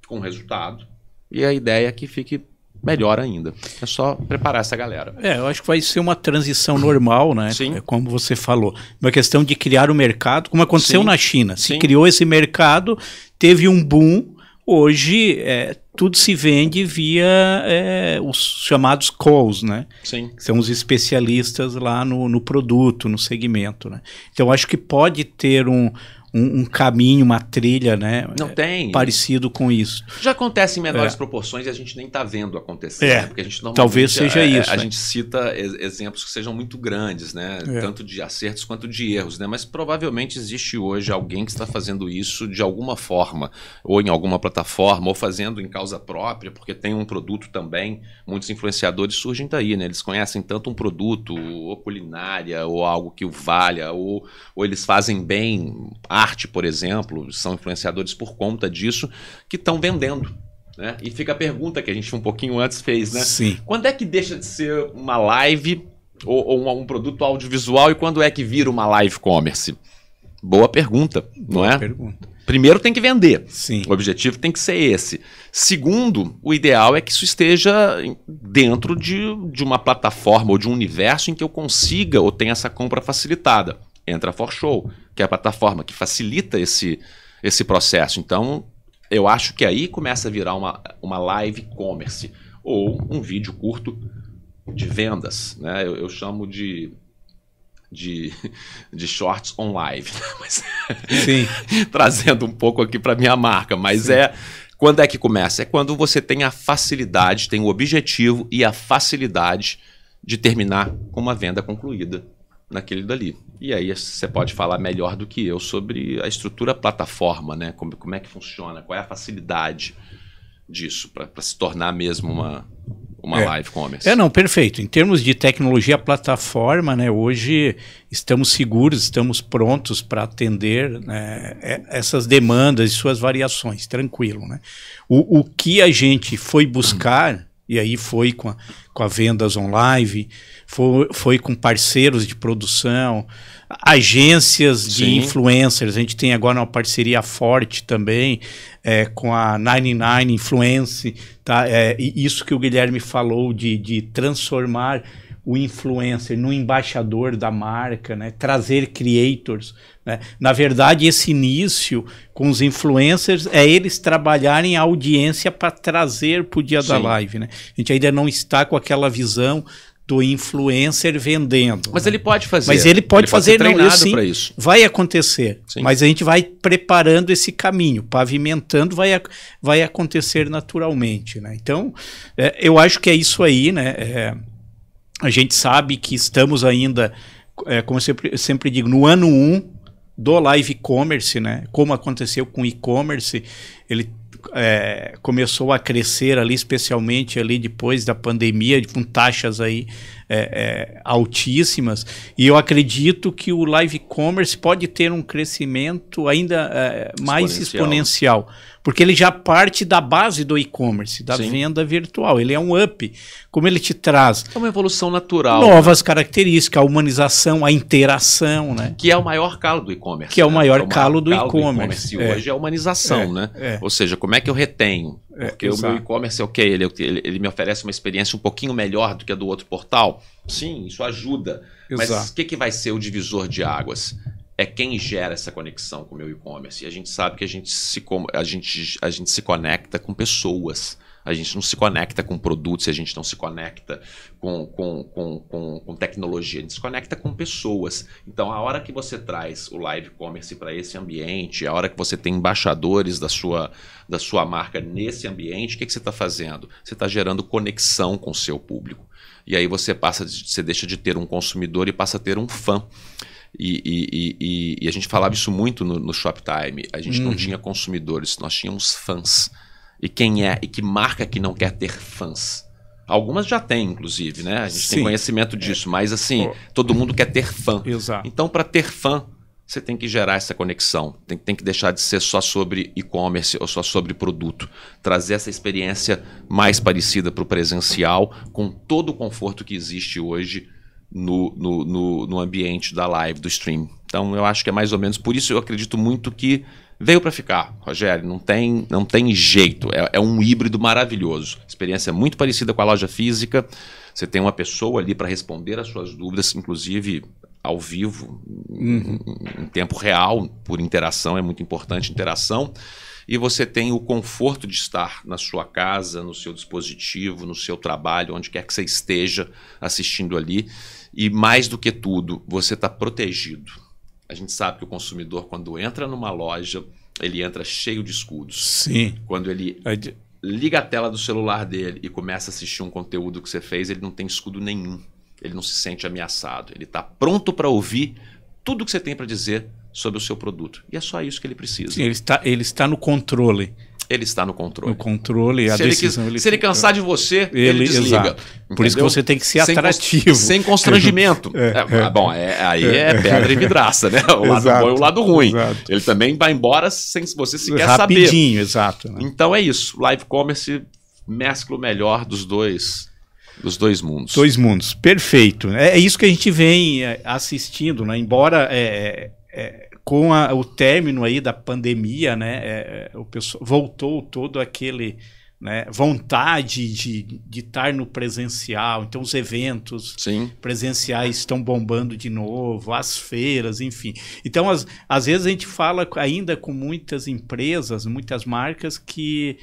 com resultado. E a ideia é que fique melhor ainda. É só preparar essa galera. É, eu acho que vai ser uma transição normal, né? Sim. É como você falou. Uma questão de criar o um mercado, como aconteceu Sim. na China. Se Sim. criou esse mercado, teve um boom. Hoje, é, tudo se vende via é, os chamados calls, né? Sim. São os especialistas lá no, no produto, no segmento, né? Então, acho que pode ter um, um, um, caminho, uma trilha, né? Não é tem. Parecido com isso. Já acontece em menores é. proporções e a gente nem está vendo acontecer. É. Né? Porque a gente Talvez seja a, é, é, isso. A, né? gente cita exemplos que sejam muito grandes, né? É. Tanto de acertos quanto de erros, né? Mas provavelmente existe hoje alguém que está fazendo isso de alguma forma, ou em alguma plataforma, ou fazendo em causa própria, porque tem um produto também. Muitos influenciadores surgem daí, né? Eles conhecem tanto um produto, ou culinária, ou algo que o valha, ou, ou eles fazem bem. A arte, por exemplo, são influenciadores por conta disso, que estão vendendo. Né? E fica a pergunta que a gente um pouquinho antes fez, né? Sim. Quando é que deixa de ser uma live ou, ou um, um, produto audiovisual e quando é que vira uma live commerce? Boa pergunta, Boa não é? Pergunta. Primeiro tem que vender. Sim. O objetivo tem que ser esse. Segundo, o ideal é que isso esteja dentro de, de uma plataforma ou de um universo em que eu consiga ou tenha essa compra facilitada entra a Forshow, que é a plataforma que facilita esse, esse processo. Então, eu acho que aí começa a virar uma, uma live commerce ou um vídeo curto de vendas. Né? Eu, eu chamo de, de, de shorts on live, né? mas, trazendo um pouco aqui para minha marca, mas Sim. é quando é que começa? É quando você tem a facilidade, tem o objetivo e a facilidade de terminar com uma venda concluída naquele dali. E aí você pode falar melhor do que eu sobre a estrutura plataforma, né? Como, como é que funciona, qual é a facilidade disso para se tornar mesmo uma, uma é. live commerce. É, não, perfeito. Em termos de tecnologia plataforma, né, hoje estamos seguros, estamos prontos para atender né, é, essas demandas e suas variações, tranquilo. Né? O, o que a gente foi buscar e aí foi com a, com a Vendas Online, foi, foi com parceiros de produção, agências de influencers. A gente tem agora uma parceria forte também é, com a 99 Influence. Tá? É, isso que o Guilherme falou de, de transformar o influencer no embaixador da marca, né? trazer creators né? Na verdade, esse início com os influencers é eles trabalharem a audiência para trazer para o dia Sim. da live. Né? A gente ainda não está com aquela visão do influencer vendendo. Mas né? ele pode fazer. Mas ele pode ele fazer pode não, isso, isso. Vai acontecer. Sim. Mas a gente vai preparando esse caminho, pavimentando, vai, vai acontecer naturalmente. Né? Então, é, eu acho que é isso aí, né? É, a gente sabe que estamos ainda, é, como eu sempre, sempre digo, no ano 1 um do live commerce, né? Como aconteceu com e-commerce, ele é, começou a crescer ali, especialmente ali depois da pandemia, com taxas aí é, é, altíssimas. E eu acredito que o live commerce pode ter um crescimento ainda é, mais exponencial. porque ele já parte da base do e-commerce, da Sim. venda virtual. Ele é um up. Como ele te traz? É uma evolução natural. Novas né? características, a humanização, a interação, né? Que é o maior calo do e-commerce. Que é o né? maior, é o maior calo, calo do e-commerce. E hoje é, é a humanização, é, né? É. Ou seja, como é que eu retenho? É, Porque o meu e-commerce é o okay, que? Ele, ele, me oferece uma experiência um pouquinho melhor do que a do outro portal? Sim, isso ajuda. Exato. Mas o que, que vai ser o divisor de águas? É quem gera essa conexão com o meu e-commerce. E a gente sabe que a gente se, a gente, a gente se conecta com pessoas a gente não se conecta com produtos, a gente não se conecta com, com, com, com, com tecnologia, a gente se conecta com pessoas. Então, a hora que você traz o live commerce para esse ambiente, a hora que você tem embaixadores da sua, da sua marca nesse ambiente, o que, que você está fazendo? Você está gerando conexão com o seu público. E aí você passa, você deixa de ter um consumidor e passa a ter um fã. E, e, e, e, a gente falava isso muito no, no Shoptime. A gente uhum. não tinha consumidores, nós tínhamos fãs e quem é e que marca que não quer ter fãs? Algumas já tem, inclusive, né? A gente Sim. tem conhecimento disso, é. mas assim, todo mundo quer ter fã. Exato. Então, para ter fã, você tem que gerar essa conexão. Tem, tem que deixar de ser só sobre e-commerce ou só sobre produto. Trazer essa experiência mais parecida para o presencial, com todo o conforto que existe hoje no, no, no, no ambiente da live, do stream. Então, eu acho que é mais ou menos por isso eu acredito muito que Veio para ficar, Rogério. Não tem, não tem jeito. É, é, um híbrido maravilhoso. Experiência é muito parecida com a loja física. Você tem uma pessoa ali para responder as suas dúvidas, inclusive ao vivo, uhum. em, em tempo real, por interação. É muito importante interação e você tem o conforto de estar na sua casa, no seu dispositivo, no seu trabalho, onde quer que você esteja assistindo ali. E mais do que tudo, você está protegido. A gente sabe que o consumidor, quando entra numa loja, ele entra cheio de escudos. Sim. Quando ele é liga a tela do celular dele e começa a assistir um conteúdo que você fez, ele não tem escudo nenhum. Ele não se sente ameaçado. Ele está pronto para ouvir tudo que você tem para dizer sobre o seu produto. E é só isso que ele precisa. Sim, ele está, ele está no controle ele está no controle. No controle, a se decisão. Ele, ele se ele cansar de você, ele, ele desliga. Por isso que você tem que ser atrativo. Sem, constrangimento. é, é, é, ah, bom, é, aí é, é, é. pedra e vidraça, né? O lado exato, bom e o lado ruim. Exato. Ele também vai embora sem você sequer Rapidinho, saber. Rapidinho, exato. Né? Então é isso. Live commerce mescla o melhor dos dois dos dois mundos. Dois mundos, perfeito. É, isso que a gente vem assistindo, né? Embora é, é, com a, o término aí da pandemia, né, é, é, o pessoal voltou todo aquele né, vontade de, de estar no presencial. Então os eventos Sim. presenciais estão bombando de novo, as feiras, enfim. Então as, às vezes a gente fala ainda com muitas empresas, muitas marcas que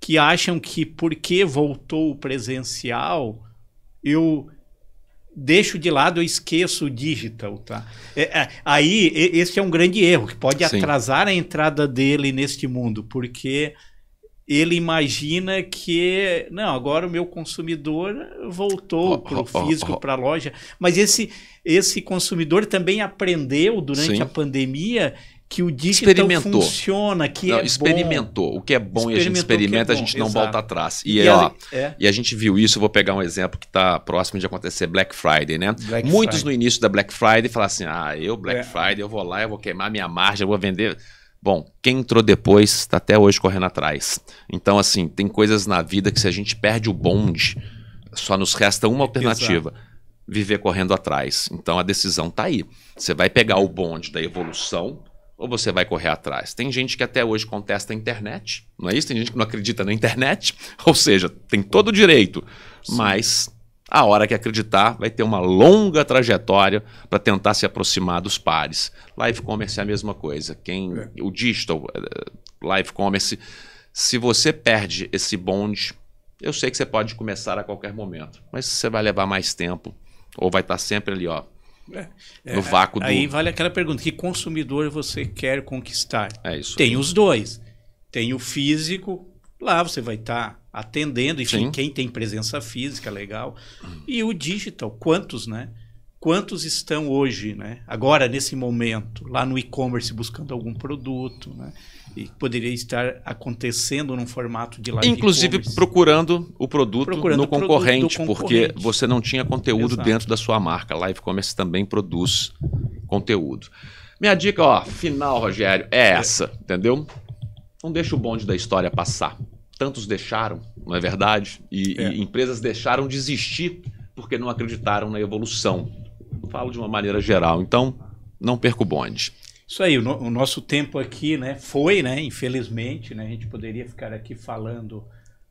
que acham que porque voltou o presencial eu deixo de lado, eu esqueço o digital, tá? É, é, aí, esse é um grande erro, que pode Sim. atrasar a entrada dele neste mundo, porque ele imagina que, não, agora o meu consumidor voltou oh, para o físico, oh, oh. para a loja. Mas esse, esse consumidor também aprendeu durante Sim. a pandemia que o digital funciona, que não, é experimentou. Bom. O que é bom e a gente experimenta, é a gente não Exato. volta atrás. E, e, ó, é. e a gente viu isso, vou pegar um exemplo que está próximo de acontecer, Black Friday, né? Black Muitos Friday. no início da Black Friday falaram assim, ah, eu Black é. Friday, eu vou lá, eu vou queimar minha margem, eu vou vender... Bom, quem entrou depois está até hoje correndo atrás. Então, assim, tem coisas na vida que se a gente perde o bonde, só nos resta uma alternativa. Exato viver correndo atrás. Então a decisão está aí. Você vai pegar o bonde da evolução, ou você vai correr atrás? Tem gente que até hoje contesta a internet, não é isso? Tem gente que não acredita na internet, ou seja, tem todo o direito, Sim. mas a hora que acreditar vai ter uma longa trajetória para tentar se aproximar dos pares. Live commerce é a mesma coisa. Quem é. o digital, eh, live commerce, se você perde esse bonde, eu sei que você pode começar a qualquer momento, mas você vai levar mais tempo ou vai estar tá sempre ali, ó, é. no vácuo do... Aí vale aquela pergunta: que consumidor você quer conquistar? É isso. Tem os dois. Tem o físico, lá você vai estar tá atendendo, enfim, Sim. quem tem presença física legal. E o digital, quantos, né? Quantos estão hoje, né? Agora, nesse momento, lá no e-commerce buscando algum produto, né? e poderia estar acontecendo num formato de live Inclusive procurando o produto procurando no concorrente, produto concorrente, porque você não tinha conteúdo Exato. dentro da sua marca. Live Commerce também produz conteúdo. Minha dica, ó, final, Rogério, é, é. essa, é. entendeu? Não deixa o bonde da história passar. Tantos deixaram, não é verdade? E, é. e empresas deixaram de existir porque não acreditaram na evolução. Eu falo de uma maneira geral. Então, não perca o bonde. Isso aí, o, no, o, nosso tempo aqui, né, foi, né, infelizmente, né, a gente poderia ficar aqui falando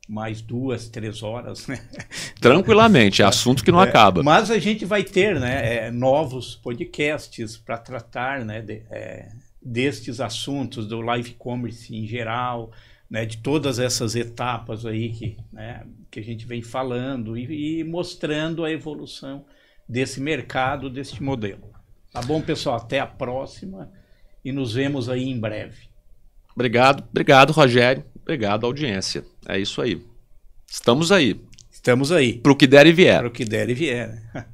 mais duas, três horas, né? Tranquilamente, é assunto que não é, acaba. Mas a gente vai ter, né, é, novos podcasts para tratar, né, de, é, destes assuntos do live commerce em geral, né, de todas essas etapas aí que, né, que a gente vem falando e, e mostrando a evolução desse mercado, deste modelo. Tá bom, pessoal? Até a próxima e nos vemos aí em breve. Obrigado, obrigado, Rogério. Obrigado, audiência. É isso aí. Estamos aí. Estamos aí. Para o que der e vier. Para o que der e vier. Né?